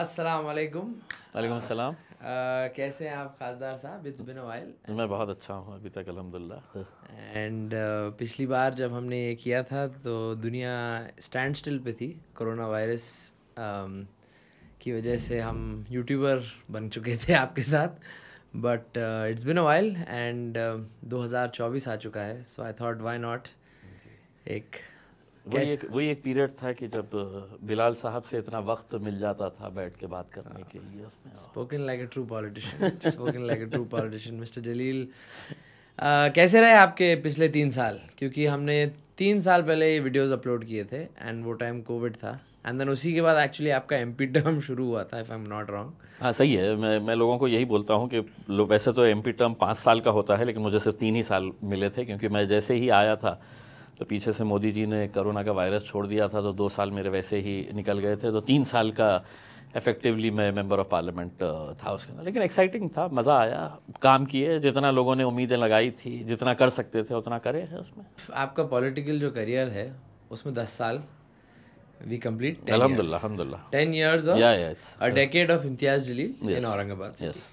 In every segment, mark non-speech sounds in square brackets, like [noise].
अस्सलाम वालेकुम वालेकुम सलाम कैसे हैं आप खासदार साहब इट्स बिन वाइल मैं बहुत अच्छा हूँ अभी तक अल्हम्दुलिल्लाह एंड uh, पिछली बार जब हमने ये किया था तो दुनिया स्टैंड स्टिल पे थी कोरोना वायरस um, की वजह से हम यूट्यूबर बन चुके थे आपके साथ but it's been while and 2024 आ चुका है so I thought why not एक वही एक वही एक पीरियड था कि जब बिलाल साहब से इतना वक्त तो मिल जाता था बैठ के बात करने के लिए spoken like a true politician spoken like a true politician mister Jaleel कैसे रहे आपके पिछले तीन साल क्योंकि हमने तीन साल पहले ये वीडियोस अपलोड किए थे एंड वो टाइम कोविड था एंड देन उसी के बाद एक्चुअली आपका एम पी टर्म शुरू हुआ था if I am not wrong हाँ सही है मैं मैं लोगों को यही बोलता हूँ कि वैसे तो एम पी टर्म पाँच साल का होता है लेकिन मुझे सिर्फ तीन ही साल मिले थे क्योंकि मैं जैसे ही आया था तो पीछे से मोदी जी ने कोरोना का वायरस छोड़ दिया था तो दो साल मेरे वैसे ही निकल गए थे तो तीन साल का इफेक्टिवली मैं मेंबर ऑफ पार्लियामेंट था उसके अंदर लेकिन एक्साइटिंग था मज़ा आया काम किए जितना लोगों ने उम्मीदें लगाई थी जितना कर सकते थे उतना करे है उसमें आपका पॉलिटिकल जो करियर है उसमें दस साल वी कम्प्लीट अलहमदिल्ला alhamdulillah years. alhamdulillah 10 decade of Imtiaz Jaleel in Aurangabad yes.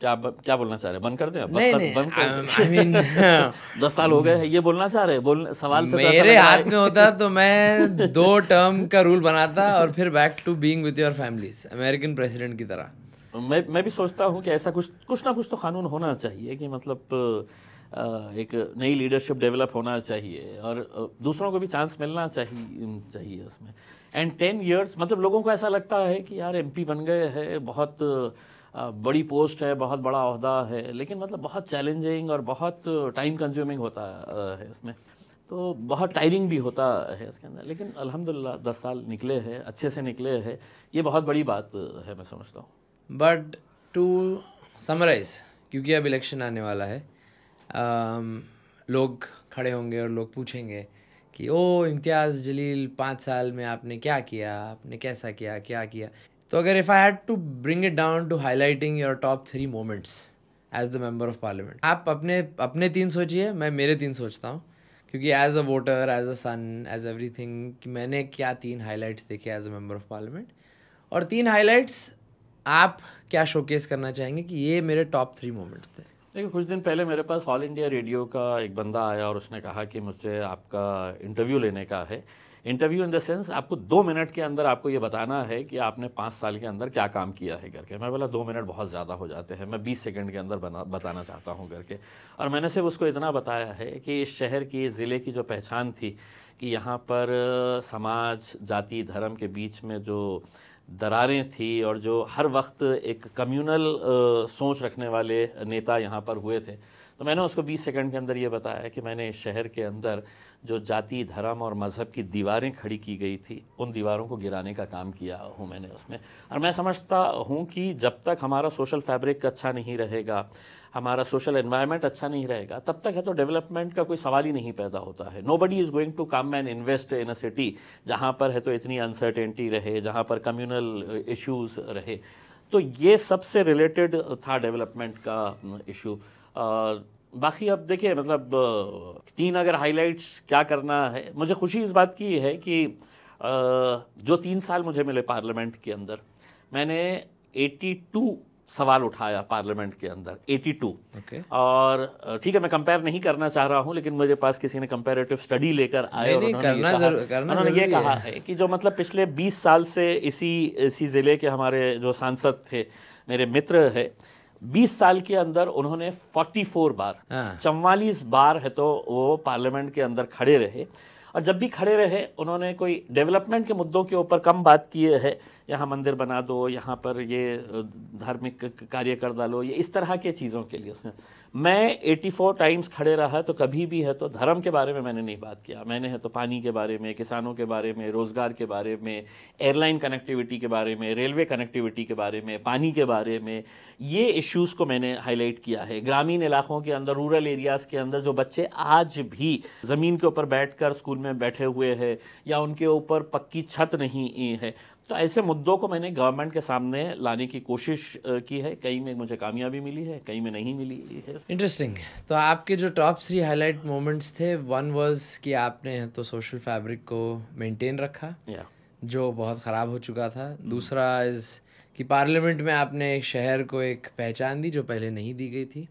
क्या क्या बोलना चाह रहे हैं बंद कर दें नहीं नहीं I mean um, I mean, [laughs] दस साल हो गए ये बोलना चाह रहे बोल सवाल से मेरे हाथ में होता तो मैं दो टर्म का रूल बनाता और फिर back to being with your families American president की तरह मैं मैं भी सोचता हूँ कि ऐसा कुछ कुछ ना कुछ तो कानून होना चाहिए कि मतलब एक नई लीडरशिप डेवलप होना चाहिए और दूसरों को भी चांस मिलना चाहिए चाहिए उसमें एंड टेन ईयर्स मतलब लोगों को ऐसा लगता है कि यार एमपी बन गए हैं बहुत बड़ी पोस्ट है बहुत बड़ा अहदा है लेकिन मतलब बहुत चैलेंजिंग और बहुत टाइम कंज्यूमिंग होता है उसमें तो बहुत टायरिंग भी होता है उसके अंदर लेकिन अल्हम्दुलिल्लाह दस साल निकले हैं अच्छे से निकले हैं ये बहुत बड़ी बात है मैं समझता हूँ बट टू समराइज क्योंकि अब इलेक्शन आने वाला है आम, लोग खड़े होंगे और लोग पूछेंगे कि ओ इम्तियाज़ जलील पाँच साल में आपने क्या किया आपने कैसा किया क्या किया तो अगर if I had to bring it down to highlighting your top three moments as the member of parliament आप अपने अपने तीन सोचिए मैं मेरे तीन सोचता हूँ क्योंकि as a voter as a son as every thing कि मैंने क्या तीन हाईलाइट्स देखे as a member of parliament और तीन हाईलाइट्स आप क्या शोकेस करना चाहेंगे कि ये मेरे टॉप थ्री मोमेंट्स थे देखिए कुछ दिन पहले मेरे पास ऑल इंडिया रेडियो का एक बंदा आया और उसने कहा कि मुझे आपका इंटरव्यू लेने का है इंटरव्यू इन द सेंस आपको दो मिनट के अंदर आपको ये बताना है कि आपने पाँच साल के अंदर क्या काम किया है करके मैं बोला दो मिनट बहुत ज़्यादा हो जाते हैं मैं बीस सेकेंड के अंदर बना बताना चाहता हूँ करके और मैंने सिर्फ उसको इतना बताया है कि इस शहर की ज़िले की जो पहचान थी कि यहाँ पर समाज जाति धर्म के बीच में जो दरारें थी और जो हर वक्त एक कम्युनल सोच रखने वाले नेता यहाँ पर हुए थे तो मैंने उसको 20 सेकंड के अंदर ये बताया कि मैंने इस शहर के अंदर जो जाति धर्म और मज़हब की दीवारें खड़ी की गई थी उन दीवारों को गिराने का काम किया हूँ मैंने उसमें और मैं समझता हूँ कि जब तक हमारा सोशल फैब्रिक अच्छा नहीं रहेगा हमारा सोशल एनवायरनमेंट अच्छा नहीं रहेगा तब तक है तो डेवलपमेंट का कोई सवाल ही नहीं पैदा होता है nobody is going to come and invest in a city जहाँ पर है तो इतनी अनसर्टेनिटी रहे जहाँ पर कम्यूनल इश्यूज़ रहे तो ये सबसे रिलेटेड था डेवलपमेंट का इशू बाकी अब देखिए मतलब तीन अगर हाइलाइट्स क्या करना है मुझे खुशी इस बात की है कि जो तीन साल मुझे मिले पार्लियामेंट के अंदर मैंने 82 सवाल उठाया पार्लियामेंट के अंदर 82 okay. और ठीक है मैं कंपेयर नहीं करना चाह रहा हूँ लेकिन मेरे पास किसी ने कंपेरेटिव स्टडी लेकर आए और उन्होंने ये जरू, कहा, उन्होंने ये कहा है।, है कि जो मतलब पिछले 20 साल से इसी इसी ज़िले के हमारे जो सांसद थे मेरे मित्र है बीस साल के अंदर उन्होंने 44 बार हाँ। चवालीस बार है तो वो पार्लियामेंट के अंदर खड़े रहे और जब भी खड़े रहे उन्होंने कोई डेवलपमेंट के मुद्दों के ऊपर कम बात की है यहाँ मंदिर बना दो यहाँ पर ये धार्मिक कार्य कर डालो ये इस तरह के चीज़ों के लिए मैं 84 टाइम्स खड़े रहा तो कभी भी है तो धर्म के बारे में मैंने नहीं बात किया मैंने है तो पानी के बारे में किसानों के बारे में रोज़गार के बारे में एयरलाइन कनेक्टिविटी के बारे में रेलवे कनेक्टिविटी के बारे में पानी के बारे में ये इश्यूज़ को मैंने हाईलाइट किया है ग्रामीण इलाकों के अंदर रूरल एरियाज़ के अंदर जो बच्चे आज भी ज़मीन के ऊपर बैठ स्कूल में बैठे हुए है या उनके ऊपर पक्की छत नहीं है तो ऐसे मुद्दों को मैंने गवर्नमेंट के सामने लाने की कोशिश की है कहीं में मुझे कामयाबी मिली है कहीं में नहीं मिली है इंटरेस्टिंग तो आपके जो टॉप थ्री हाईलाइट मोमेंट्स थे वन वाज कि आपने तो सोशल फैब्रिक को मेंटेन रखा yeah. जो बहुत ख़राब हो चुका था hmm. दूसरा इज़ कि पार्लियामेंट में आपने एक शहर को एक पहचान दी जो पहले नहीं दी गई थी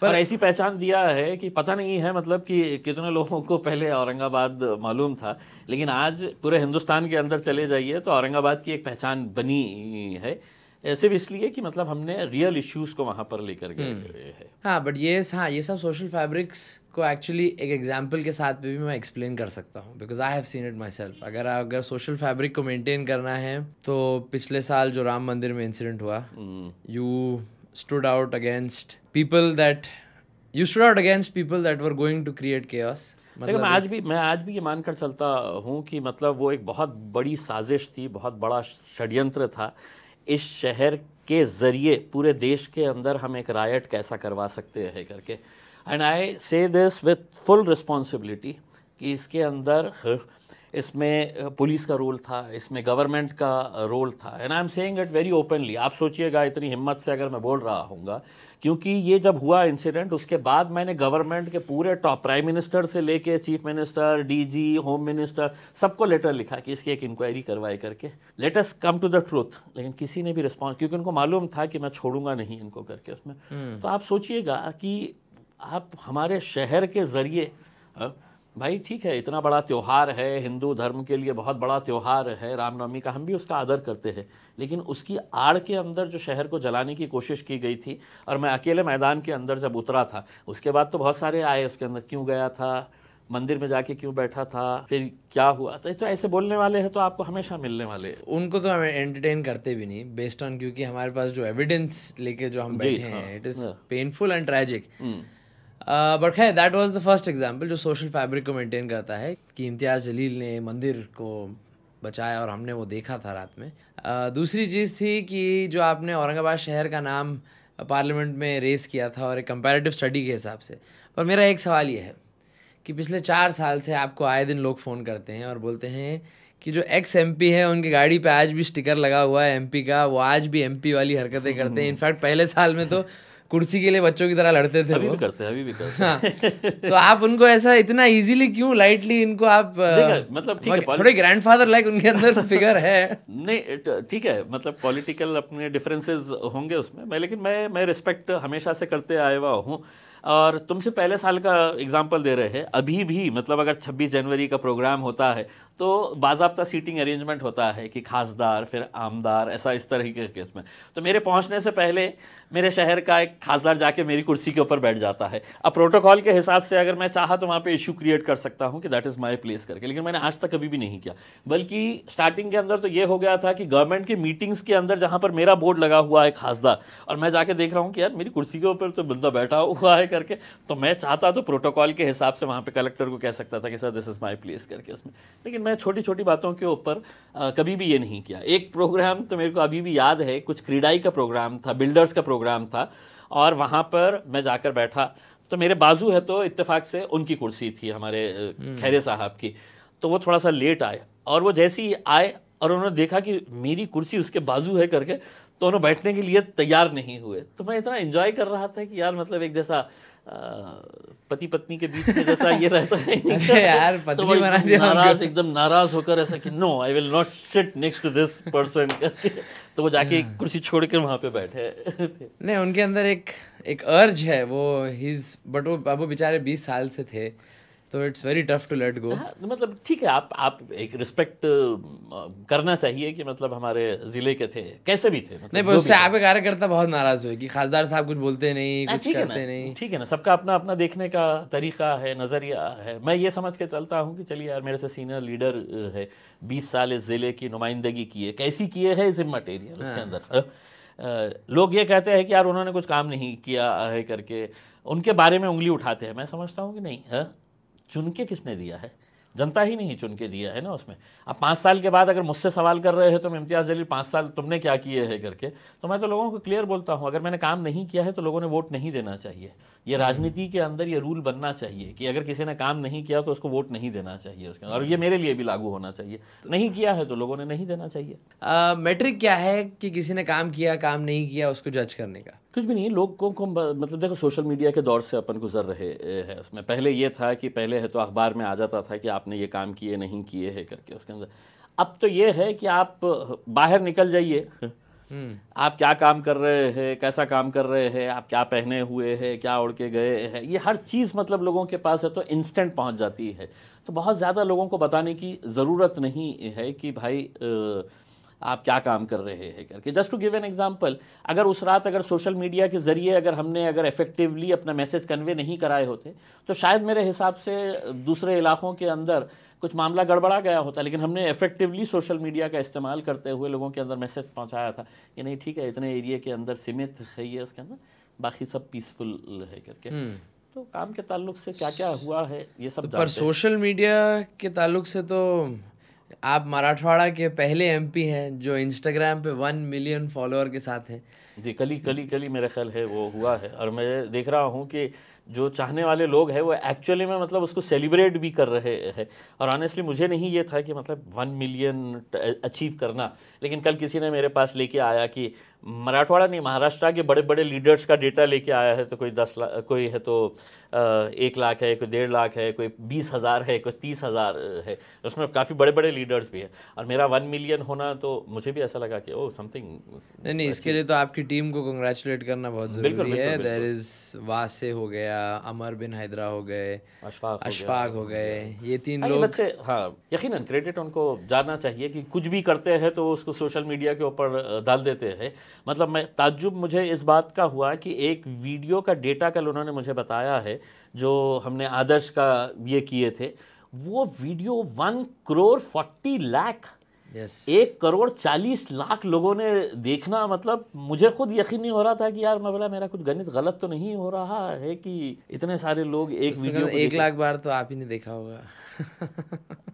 पर ऐसी पहचान दिया है कि पता नहीं है मतलब कि कितने लोगों को पहले औरंगाबाद मालूम था लेकिन आज पूरे हिंदुस्तान के अंदर चले जाइए तो औरंगाबाद की एक पहचान बनी है सिर्फ इसलिए कि मतलब हमने रियल इश्यूज को वहां पर लेकर गए हम्म। हैं हाँ बट ये हाँ ये सब सोशल फैब्रिक्स को एक्चुअली एक एग्जाम्पल के साथ भी मैं एक्सप्लेन कर सकता हूँ because I have seen it myself अगर अगर सोशल फैब्रिक को मेंटेन करना है तो पिछले साल जो राम मंदिर में इंसिडेंट हुआ you hmm. stood out against people that you stood out against people that were going to create chaos मतलब मैं आज भी मैं आज भी ये मानकर चलता हूँ कि मतलब वो एक बहुत बड़ी साजिश थी बहुत बड़ा षड्यंत्र था इस शहर के ज़रिए पूरे देश के अंदर हम एक रायट कैसा करवा सकते हैं करके एंड आई से दिस विथ फुल रिस्पॉन्सिबिलिटी कि इसके अंदर इसमें पुलिस का रोल था इसमें गवर्नमेंट का रोल था and I am saying it very openly आप सोचिएगा इतनी हिम्मत से अगर मैं बोल रहा हूँ क्योंकि ये जब हुआ इंसिडेंट उसके बाद मैंने गवर्नमेंट के पूरे टॉप प्राइम मिनिस्टर से लेके chief minister DG home minister सबको लेटर लिखा कि इसकी एक इंक्वायरी करवाई करके let's come to the truth लेकिन किसी ने भी रिस्पॉन्स क्योंकि उनको मालूम था कि मैं छोड़ूंगा नहीं इनको करके उसमें hmm. तो आप सोचिएगा कि आप हमारे शहर के ज़रिए भाई ठीक है इतना बड़ा त्यौहार है हिंदू धर्म के लिए बहुत बड़ा त्यौहार है रामनवमी का हम भी उसका आदर करते हैं लेकिन उसकी आड़ के अंदर जो शहर को जलाने की कोशिश की गई थी और मैं अकेले मैदान के अंदर जब उतरा था उसके बाद तो बहुत सारे आए उसके अंदर क्यों गया था मंदिर में जाके क्यों बैठा था फिर क्या हुआ था तो, तो ऐसे बोलने वाले हैं तो आपको हमेशा मिलने वाले उनको तो हमें एंटरटेन करते भी नहीं बेस्ड ऑन क्योंकि हमारे पास जो एविडेंस लेके जो हम बैठे हैं it is painful and tragic but uh, खैर that was the first example जो सोशल फैब्रिक को मेनटेन करता है कि इम्तियाज़ जलील ने मंदिर को बचाया और हमने वो देखा था रात में uh, दूसरी चीज़ थी कि जो आपने औरंगाबाद शहर का नाम पार्लियामेंट में रेस किया था और एक कंपेरेटिव स्टडी के हिसाब से पर मेरा एक सवाल ये है कि पिछले चार साल से आपको आए दिन लोग फ़ोन करते हैं और बोलते हैं कि जो एक्स एम है उनकी गाड़ी पे आज भी स्टिकर लगा हुआ है एम का वो आज भी एम वाली हरकतें करते हैं इनफैक्ट [laughs] पहले साल में तो कुर्सी के लिए बच्चों की तरह लड़ते थे अभी वो भी करते हैं अभी भी करते हाँ तो आप उनको ऐसा इतना इजीली क्यों लाइटली इनको आप मतलब ठीक है थोड़े ग्रैंडफादर लाइक उनके अंदर फिगर [laughs] है नहीं ठीक है मतलब पॉलिटिकल अपने डिफरेंसेस होंगे उसमें मैं लेकिन मैं मैं रिस्पेक्ट हमेशा से करते आया हुआ हूँ और तुमसे पहले साल का एग्जाम्पल दे रहे हैं अभी भी मतलब अगर 26 जनवरी का प्रोग्राम होता है तो बाबा सीटिंग अरेंजमेंट होता है कि खासदार फिर आमदार ऐसा इस तरह के केस में तो मेरे पहुंचने से पहले मेरे शहर का एक खासदार जाके मेरी कुर्सी के ऊपर बैठ जाता है अब प्रोटोकॉल के हिसाब से अगर मैं चाहा तो वहाँ पे इशू क्रिएट कर सकता हूँ कि दैट इज़ माई प्लेस करके लेकिन मैंने आज तक कभी भी नहीं किया बल्कि स्टार्टिंग के अंदर तो ये हो गया था कि गवर्नमेंट की मीटिंग्स के अंदर जहाँ पर मेरा बोर्ड लगा हुआ है खासदार और मैं जाके देख रहा हूँ कि यार मेरी कुर्सी के ऊपर तो बंदा बैठा हुआ है करके तो मैं चाहता तो प्रोटोकॉल के हिसाब से वहाँ पर कलेक्टर को कह सकता था कि sir this is my place करके उसमें लेकिन मैं छोटी छोटी बातों के ऊपर कभी भी ये नहीं किया एक प्रोग्राम तो मेरे को अभी भी याद है कुछ क्रीडाई का प्रोग्राम था बिल्डर्स का प्रोग्राम था और वहाँ पर मैं जाकर बैठा तो मेरे बाजू है तो इत्तेफाक से उनकी कुर्सी थी हमारे हम्म। खैरे साहब की तो वो थोड़ा सा लेट आए और वो जैसे ही आए और उन्होंने देखा कि मेरी कुर्सी उसके बाजू है करके दोनों बैठने के लिए तैयार नहीं हुए तो मैं इतना इन्जॉय कर रहा था कि यार मतलब एक जैसा पति पत्नी के बीच में जैसा ये रहता है [laughs] यार पत्नी तो बना दिया नाराज एकदम नाराज होकर ऐसा कि no I will not sit next to this person तो वो जाके हाँ। कुर्सी छोड़ कर वहाँ पे बैठे [laughs] नहीं उनके अंदर एक एक अर्ज है वो हिज बट वो बेचारे बीस साल से थे तो it's very tough to let go मतलब ठीक है आप आप एक रिस्पेक्ट करना चाहिए कि मतलब हमारे ज़िले के थे कैसे भी थे मतलब नहीं उससे आपके कार्यकर्ता बहुत नाराज़ हुए कि खासदार साहब कुछ बोलते नहीं आ, हाँ, कुछ करते नहीं ठीक है ना सबका अपना अपना देखने का तरीका है नज़रिया है मैं ये समझ के चलता हूँ कि चलिए यार मेरे से सीनियर लीडर है बीस साल इस ज़िले की नुमाइंदगी की है कैसी किए है इज मटेरियल उसके हाँ। अंदर हाँ। लोग ये कहते हैं कि यार उन्होंने कुछ काम नहीं किया है करके उनके बारे में उंगली उठाते हैं मैं समझता हूँ कि नहीं है चुन के किसने दिया है जनता ही नहीं चुन के दिया है ना उसमें अब पाँच साल के बाद अगर मुझसे सवाल कर रहे हो मैं इम्तियाज़ जलील पाँच साल तुमने क्या किए है करके तो मैं तो लोगों को क्लियर बोलता हूँ अगर मैंने काम नहीं किया है तो लोगों ने वोट नहीं देना चाहिए ये राजनीति के अंदर ये रूल बनना चाहिए कि अगर किसी ने काम नहीं किया तो उसको वोट नहीं देना चाहिए उसके और ये मेरे लिए भी लागू होना चाहिए नहीं किया है तो लोगों ने नहीं देना चाहिए मैट्रिक क्या है कि किसी ने काम किया काम नहीं किया उसको जज करने का कुछ भी नहीं लोगों को मतलब देखो सोशल मीडिया के दौर से अपन गुजर रहे हैं उसमें पहले ये था कि पहले है तो अखबार में आ जाता था कि आपने ये काम किए नहीं किए है करके उसके अंदर अब तो ये है कि आप बाहर निकल जाइए हम्म। आप क्या काम कर रहे हैं कैसा काम कर रहे हैं आप क्या पहने हुए हैं क्या उड़ के गए हैं ये हर चीज़ मतलब लोगों के पास है तो इंस्टेंट पहुंच जाती है तो बहुत ज़्यादा लोगों को बताने की ज़रूरत नहीं है कि भाई आ, आप क्या काम कर रहे हैं करके just to give an example अगर उस रात अगर सोशल मीडिया के ज़रिए अगर हमने अगर इफेक्टिवली अपना मैसेज कन्वे नहीं कराए होते तो शायद मेरे हिसाब से दूसरे इलाकों के अंदर कुछ मामला गड़बड़ा गया होता लेकिन हमने इफेक्टिवली सोशल मीडिया का इस्तेमाल करते हुए लोगों के अंदर मैसेज पहुँचाया था कि नहीं ठीक है इतने एरिए के अंदर सीमित है ये उसके अंदर बाकी सब पीसफुल है करके हम्म। तो काम के ताल्लुक से क्या क्या हुआ है ये सब तो पर सोशल मीडिया के ताल्लुक से तो आप मराठवाड़ा के पहले एमपी हैं जो इंस्टाग्राम पे वन मिलियन फॉलोअर के साथ हैं जी कली कली कली मेरा ख्याल है वो हुआ है और मैं देख रहा हूँ कि जो चाहने वाले लोग हैं वो एक्चुअली में मतलब उसको सेलिब्रेट भी कर रहे हैं और ऑनेस्टली मुझे नहीं ये था कि मतलब वन मिलियन अचीव करना लेकिन कल किसी ने मेरे पास लेके आया कि मराठवाड़ा नहीं महाराष्ट्र के बड़े बड़े लीडर्स का डेटा लेके आया है तो कोई दस लाख कोई है तो एक लाख है कोई डेढ़ लाख है कोई बीस हज़ार है कोई तीस हज़ार है उसमें काफ़ी बड़े बड़े लीडर्स भी हैं और मेरा वन मिलियन होना तो मुझे भी ऐसा लगा कि ओ समथिंग नहीं नहीं इसके लिए तो आपकी टीम को कंग्रेचुलेट करना बहुत ज़रूरी है देर इज़ वासे हो गया अमर बिन हैदरा हो गए अशफाक अशफाक हो गए ये तीन हाँ, लोग अच्छे हाँ यकीन क्रेडिट उनको जाना चाहिए कि कुछ भी करते हैं तो उसको सोशल मीडिया के ऊपर डाल देते हैं मतलब मैं ताज्जुब मुझे इस बात का हुआ कि एक वीडियो का डेटा कल उन्होंने मुझे बताया है जो हमने आदर्श का ये किए थे वो video one crore forty lakh yes. एक करोड़ चालीस लाख लोगों ने देखना मतलब मुझे खुद यकीन नहीं हो रहा था कि यार मैं बोला मेरा कुछ गणित गलत तो नहीं हो रहा है कि इतने सारे लोग एक वीडियो एक लाख बार तो आप ही नहीं देखा होगा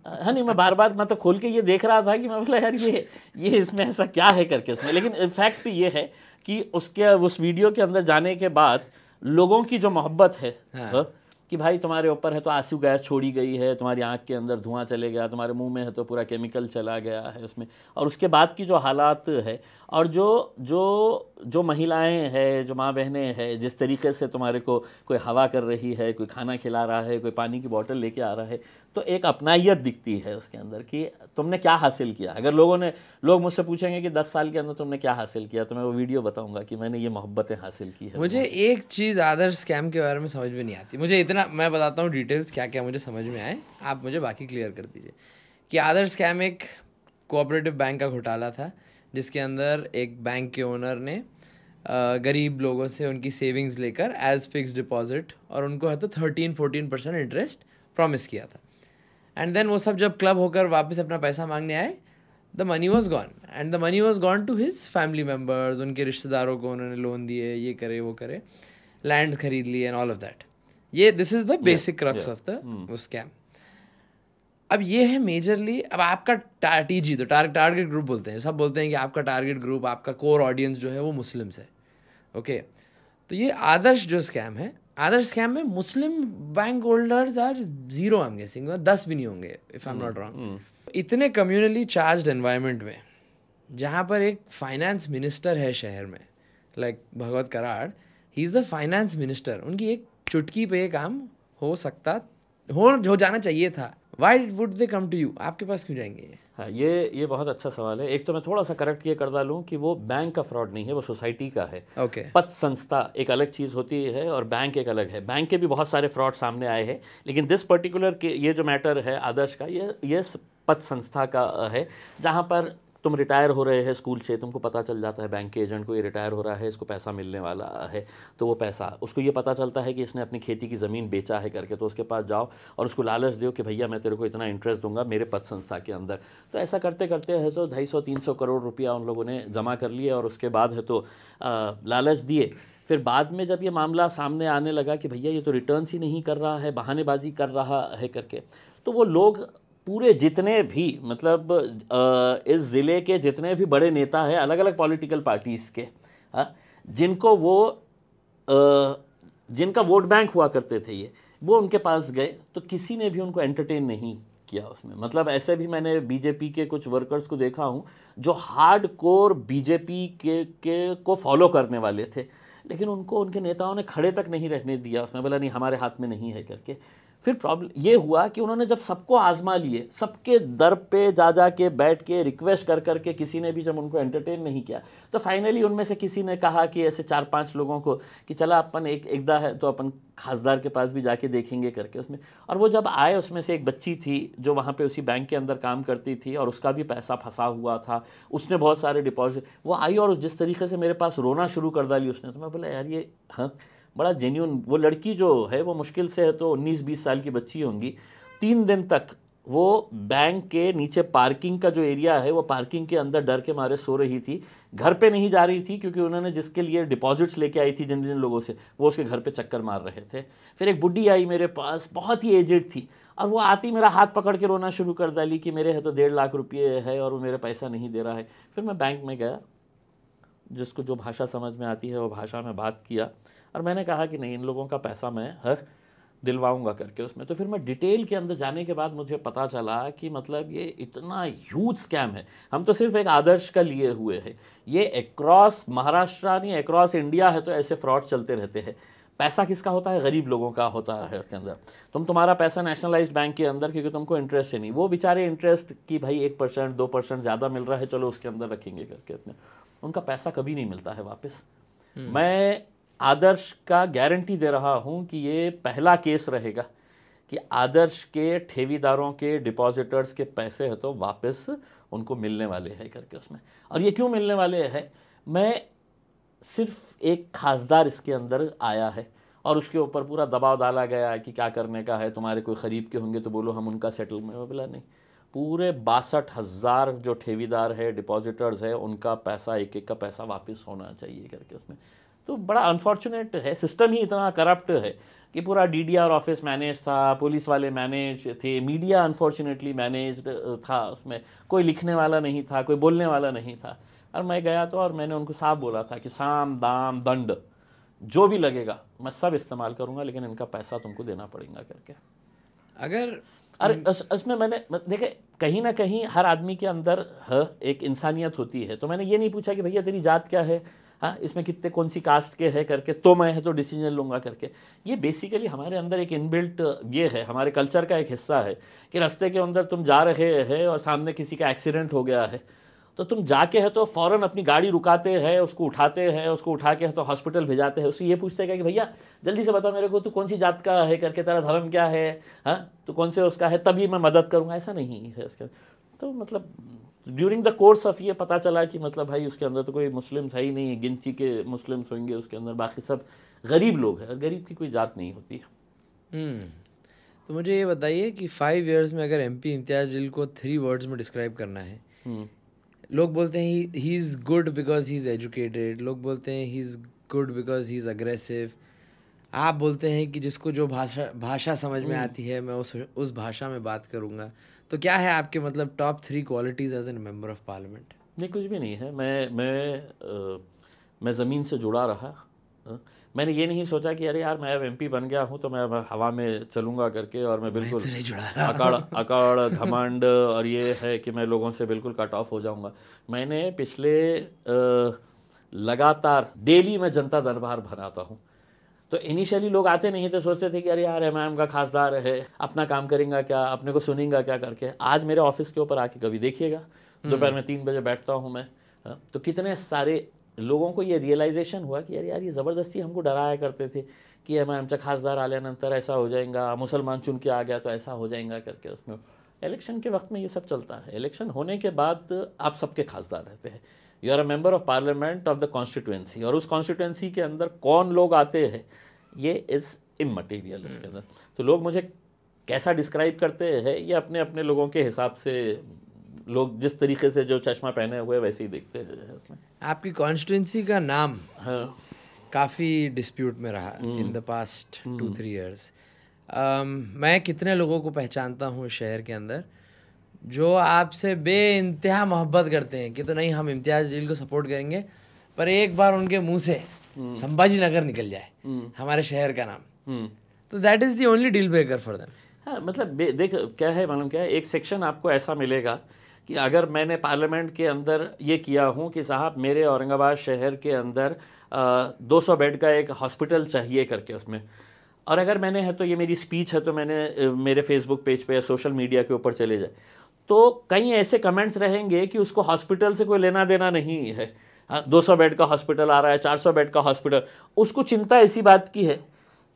हाँ नहीं मैं बार बार मैं तो खोल के ये देख रहा था कि मैं बोला यार ये ये इसमें ऐसा क्या है करके उसमें लेकिन फैक्ट तो ये है कि उसके उस वीडियो के अंदर जाने के बाद लोगों की जो मोहब्बत है हाँ।, हाँ कि भाई तुम्हारे ऊपर है तो आंसू गैस छोड़ी गई है तुम्हारी आँख के अंदर धुआं चले गया तुम्हारे मुंह में है तो पूरा केमिकल चला गया है उसमें और उसके बाद की जो हालात है और जो जो जो महिलाएं हैं जो माँ बहनें हैं जिस तरीके से तुम्हारे को कोई हवा कर रही है कोई खाना खिला रहा है कोई पानी की बोतल लेके आ रहा है तो एक अपनाइत दिखती है उसके अंदर कि तुमने क्या हासिल किया अगर लोगों ने लोग मुझसे पूछेंगे कि दस साल के अंदर तुमने क्या हासिल किया तो मैं वो वीडियो बताऊँगा कि मैंने ये मोहब्बतें हासिल की है मुझे एक चीज़ आदर स्कैम के बारे में समझ में नहीं आती मुझे इतना मैं बताता हूँ डिटेल्स क्या क्या मुझे समझ में आए आप मुझे बाकी क्लियर कर दीजिए कि आदर स्कैम एक कोऑपरेटिव बैंक का घोटाला था जिसके अंदर एक बैंक के ओनर ने गरीब लोगों से उनकी सेविंग्स लेकर एज फिक्स डिपॉजिट और उनको है तो thirteen fourteen percent interest promise किया था एंड देन वो सब जब क्लब होकर वापस अपना पैसा मांगने आए the money was gone and the money was gone to his family members उनके रिश्तेदारों को उन्होंने लोन दिए ये करे वो करे लैंड खरीद लिए एंड ऑल ऑफ दैट ये this is the basic crux of the scam अब ये है मेजरली अब आपका टी जी तो टारगेट ग्रुप बोलते हैं सब बोलते हैं कि आपका टारगेट ग्रुप आपका कोर ऑडियंस जो है वो मुस्लिम्स है ओके तो ये आदर्श जो स्कैम है आदर्श स्कैम में Muslim bank holders are zero I am guessing दस भी नहीं होंगे if I am not wrong इतने कम्युनली चार्ज एनवायरमेंट में जहाँ पर एक फाइनेंस मिनिस्टर है शहर में like like Bhagwat Karad he is the finance minister उनकी एक चुटकी पे काम हो सकता हो हो जाना चाहिए था why would they come to you आपके पास क्यों जाएंगे हाँ ये ये बहुत अच्छा सवाल है एक तो मैं थोड़ा सा करेक्ट ये कर डालूँ कि वो बैंक का फ्रॉड नहीं है वो सोसाइटी का है ओके okay. पथ संस्था एक अलग चीज़ होती है और बैंक एक अलग है बैंक के भी बहुत सारे फ्रॉड सामने आए हैं लेकिन दिस पर्टिकुलर के ये जो मैटर है आदर्श का ये ये पथ संस्था का है जहाँ पर तुम रिटायर हो रहे हैं स्कूल से तुमको पता चल जाता है बैंक के एजेंट को ये रिटायर हो रहा है इसको पैसा मिलने वाला है तो वो पैसा उसको ये पता चलता है कि इसने अपनी खेती की ज़मीन बेचा है करके तो उसके पास जाओ और उसको लालच दो कि भैया मैं तेरे को इतना इंटरेस्ट दूंगा मेरे पद संस्था के अंदर तो ऐसा करते करते है तो ढाई सौ तीन सौ करोड़ रुपया उन लोगों ने जमा कर लिए और उसके बाद है तो लालच दिए फिर बाद में जब ये मामला सामने आने लगा कि भैया ये तो रिटर्न्स ही नहीं कर रहा है बहानेबाजी कर रहा है करके तो वो लोग पूरे जितने भी मतलब इस ज़िले के जितने भी बड़े नेता हैं अलग अलग पॉलिटिकल पार्टीज़ के हाँ, जिनको वो जिनका वोट बैंक हुआ करते थे ये वो उनके पास गए तो किसी ने भी उनको एंटरटेन नहीं किया उसमें मतलब ऐसे भी मैंने बीजेपी के कुछ वर्कर्स को देखा हूँ जो हार्ड कोर बीजेपी के, के को फॉलो करने वाले थे लेकिन उनको उनके नेताओं ने खड़े तक नहीं रहने दिया उसमें बोला नहीं हमारे हाथ में नहीं है करके फिर प्रॉब्लम ये हुआ कि उन्होंने जब सबको आजमा लिए सबके दर पे जा जा के बैठ के रिक्वेस्ट कर कर के किसी ने भी जब उनको एंटरटेन नहीं किया तो फाइनली उनमें से किसी ने कहा कि ऐसे चार पांच लोगों को कि चला अपन एक एकदा है तो अपन खासदार के पास भी जाके देखेंगे करके उसमें और वो जब आए उसमें से एक बच्ची थी जो वहाँ पर उसी बैंक के अंदर काम करती थी और उसका भी पैसा फंसा हुआ था उसने बहुत सारे डिपॉजिट वो आई और जिस तरीके से मेरे पास रोना शुरू कर डाली उसने तो मैं बोला यार ये हाँ बड़ा जेन्यून वो लड़की जो है वो मुश्किल से है तो उन्नीस बीस साल की बच्ची होंगी तीन दिन तक वो बैंक के नीचे पार्किंग का जो एरिया है वो पार्किंग के अंदर डर के मारे सो रही थी घर पे नहीं जा रही थी क्योंकि उन्होंने जिसके लिए डिपॉजिट्स लेके आई थी जिन जिन लोगों से वो उसके घर पे चक्कर मार रहे थे फिर एक बुढ़ी आई मेरे पास बहुत ही एजेड थी और वो आती मेरा हाथ पकड़ के रोना शुरू कर डाली कि मेरे है तो डेढ़ लाख रुपये है और वो मेरा पैसा नहीं दे रहा है फिर मैं बैंक में गया जिसको जो भाषा समझ में आती है वो भाषा में बात किया और मैंने कहा कि नहीं इन लोगों का पैसा मैं हर दिलवाऊंगा करके उसमें तो फिर मैं डिटेल के अंदर जाने के बाद मुझे पता चला कि मतलब ये इतना ह्यूज स्कैम है हम तो सिर्फ एक आदर्श का लिए हुए हैं ये एक्रॉस महाराष्ट्र नहीं एक्रॉस इंडिया है तो ऐसे फ्रॉड चलते रहते हैं पैसा किसका होता है गरीब लोगों का होता है उसके अंदर तुम तुम्हारा पैसा नेशनलाइज बैंक के अंदर क्योंकि तुमको इंटरेस्ट है नहीं वो बेचारे इंटरेस्ट कि भाई एक परसेंट दो परसेंट ज़्यादा मिल रहा है चलो उसके अंदर रखेंगे करके उसमें उनका पैसा कभी नहीं मिलता है वापस हम्म। मैं आदर्श का गारंटी दे रहा हूँ कि ये पहला केस रहेगा कि आदर्श के ठेवीदारों के डिपॉजिटर्स के पैसे है तो वापस उनको मिलने वाले हैं करके उसमें और ये क्यों मिलने वाले हैं मैं सिर्फ एक खासदार इसके अंदर आया है और उसके ऊपर पूरा दबाव डाला गया है कि क्या करने का है तुम्हारे कोई ख़रीब के होंगे तो बोलो हम उनका सेटलमेंट बोला नहीं पूरे बासठ हज़ार जो ठेवीदार है डिपॉजिटर्स है उनका पैसा एक एक का पैसा वापस होना चाहिए करके उसमें तो बड़ा अनफॉर्चुनेट है सिस्टम ही इतना करप्ट है कि पूरा डीडीआर ऑफिस मैनेज था पुलिस वाले मैनेज थे मीडिया अनफॉर्चुनेटली मैनेज था उसमें कोई लिखने वाला नहीं था कोई बोलने वाला नहीं था और मैं गया तो और मैंने उनको साफ बोला था कि साम दाम दंड जो भी लगेगा मैं सब इस्तेमाल करूँगा लेकिन इनका पैसा तुमको देना पड़ेगा करके अगर अरे इसमें मैंने देखे कहीं ना कहीं हर आदमी के अंदर एक इंसानियत होती है तो मैंने ये नहीं पूछा कि भैया तेरी जात क्या है हाँ इसमें कितने कौन सी कास्ट के है करके तो मैं है तो डिसीजन लूँगा करके ये बेसिकली हमारे अंदर एक इनबिल्ट ये है हमारे कल्चर का एक हिस्सा है कि रास्ते के अंदर तुम जा रहे हैं और सामने किसी का एक्सीडेंट हो गया है तो तुम जाके है तो फ़ौरन अपनी गाड़ी रुकाते हैं उसको उठाते हैं उसको उठा के है तो हॉस्पिटल भेजाते हैं उससे ये पूछते हैं कि भैया जल्दी से बताओ मेरे को तू कौन सी जात का है करके तेरा धर्म क्या है हाँ तो कौन से उसका है तभी मैं मदद करूँगा ऐसा नहीं है उसके तो मतलब ड्यूरिंग द कोर्स ऑफ ये पता चला कि मतलब भाई उसके अंदर तो कोई मुस्लिम्स है ही नहीं है गिनती के मुस्लिम्स होंगे उसके अंदर बाकी सब गरीब लोग हैं गरीब की कोई जात नहीं होती है हम्म। तो मुझे ये बताइए कि फाइव ईयर्स में अगर एम पी इम्तियाज जिल को थ्री वर्ड्स में डिस्क्राइब करना है हम्म। लोग बोलते हैं he is good because he is educated लोग बोलते हैं he is good because he is aggressive आप बोलते हैं कि जिसको जो भाषा भाषा समझ में हम्म। आती है मैं उस उस भाषा में बात करूँगा तो क्या है आपके मतलब top three qualities as an member of parliament नहीं कुछ भी नहीं है मैं मैं आ, मैं ज़मीन से जुड़ा रहा मैंने ये नहीं सोचा कि अरे यार मैं अब एम बन गया हूँ तो मैं अब हवा में चलूंगा करके और मैं बिल्कुल तो अकड़ अकड़ घमंड और ये है कि मैं लोगों से बिल्कुल कट ऑफ हो जाऊँगा मैंने पिछले आ, लगातार डेली मैं जनता दरबार बनाता हूँ तो इनिशियली लोग आते नहीं थे तो सोचते थे कि अरे यार एम का खासदार है अपना काम करेंगे क्या अपने को सुनेंगे क्या करके आज मेरे ऑफिस के ऊपर आके कभी देखिएगा हम्म। दोपहर में तीन बजे बैठता हूँ मैं हाँ, तो कितने सारे लोगों को ये रियलाइजेशन हुआ कि यार यार ये ज़बरदस्ती हमको डराया करते थे कि एम आमचा खासदार आल्यानंतर ऐसा हो जाएगा मुसलमान चुन के आ गया तो ऐसा हो जाएगा करके उसमें इलेक्शन के वक्त में ये सब चलता है इलेक्शन होने के बाद आप सबके खासदार रहते हैं you are a member of parliament of the constituency और उस कॉन्स्टिट्यूंसी के अंदर कौन लोग आते हैं ये इज़ इमटेरियल हम्म। इसके अंदर तो लोग मुझे कैसा डिस्क्राइब करते हैं ये अपने अपने लोगों के हिसाब से लोग जिस तरीके से जो चश्मा पहने हुए वैसे ही देखते हैं उसमें आपकी कॉन्स्टिट्यूंसी का नाम हाँ काफ़ी डिस्प्यूट में रहा in the past two three years मैं कितने लोगों को पहचानता हूँ शहर के अंदर जो आपसे बे इंतहा मोहब्बत करते हैं कि तो नहीं हम इम्तियाज़ जलील को सपोर्ट करेंगे पर एक बार उनके मुंह से संभाजी नगर निकल जाए हमारे शहर का नाम तो that is the only deal breaker for them हाँ मतलब देख क्या है मालूम क्या है एक सेक्शन आपको ऐसा मिलेगा कि अगर मैंने पार्लियामेंट के अंदर ये किया हूँ कि साहब मेरे औरंगाबाद शहर के अंदर आ, 200 बेड का एक हॉस्पिटल चाहिए करके उसमें और अगर मैंने है तो ये मेरी स्पीच है तो मैंने मेरे फेसबुक पेज पे या सोशल मीडिया के ऊपर चले जाए तो कई ऐसे कमेंट्स रहेंगे कि उसको हॉस्पिटल से कोई लेना देना नहीं है 200 हाँ, बेड का हॉस्पिटल आ रहा है 400 बेड का हॉस्पिटल उसको चिंता इसी बात की है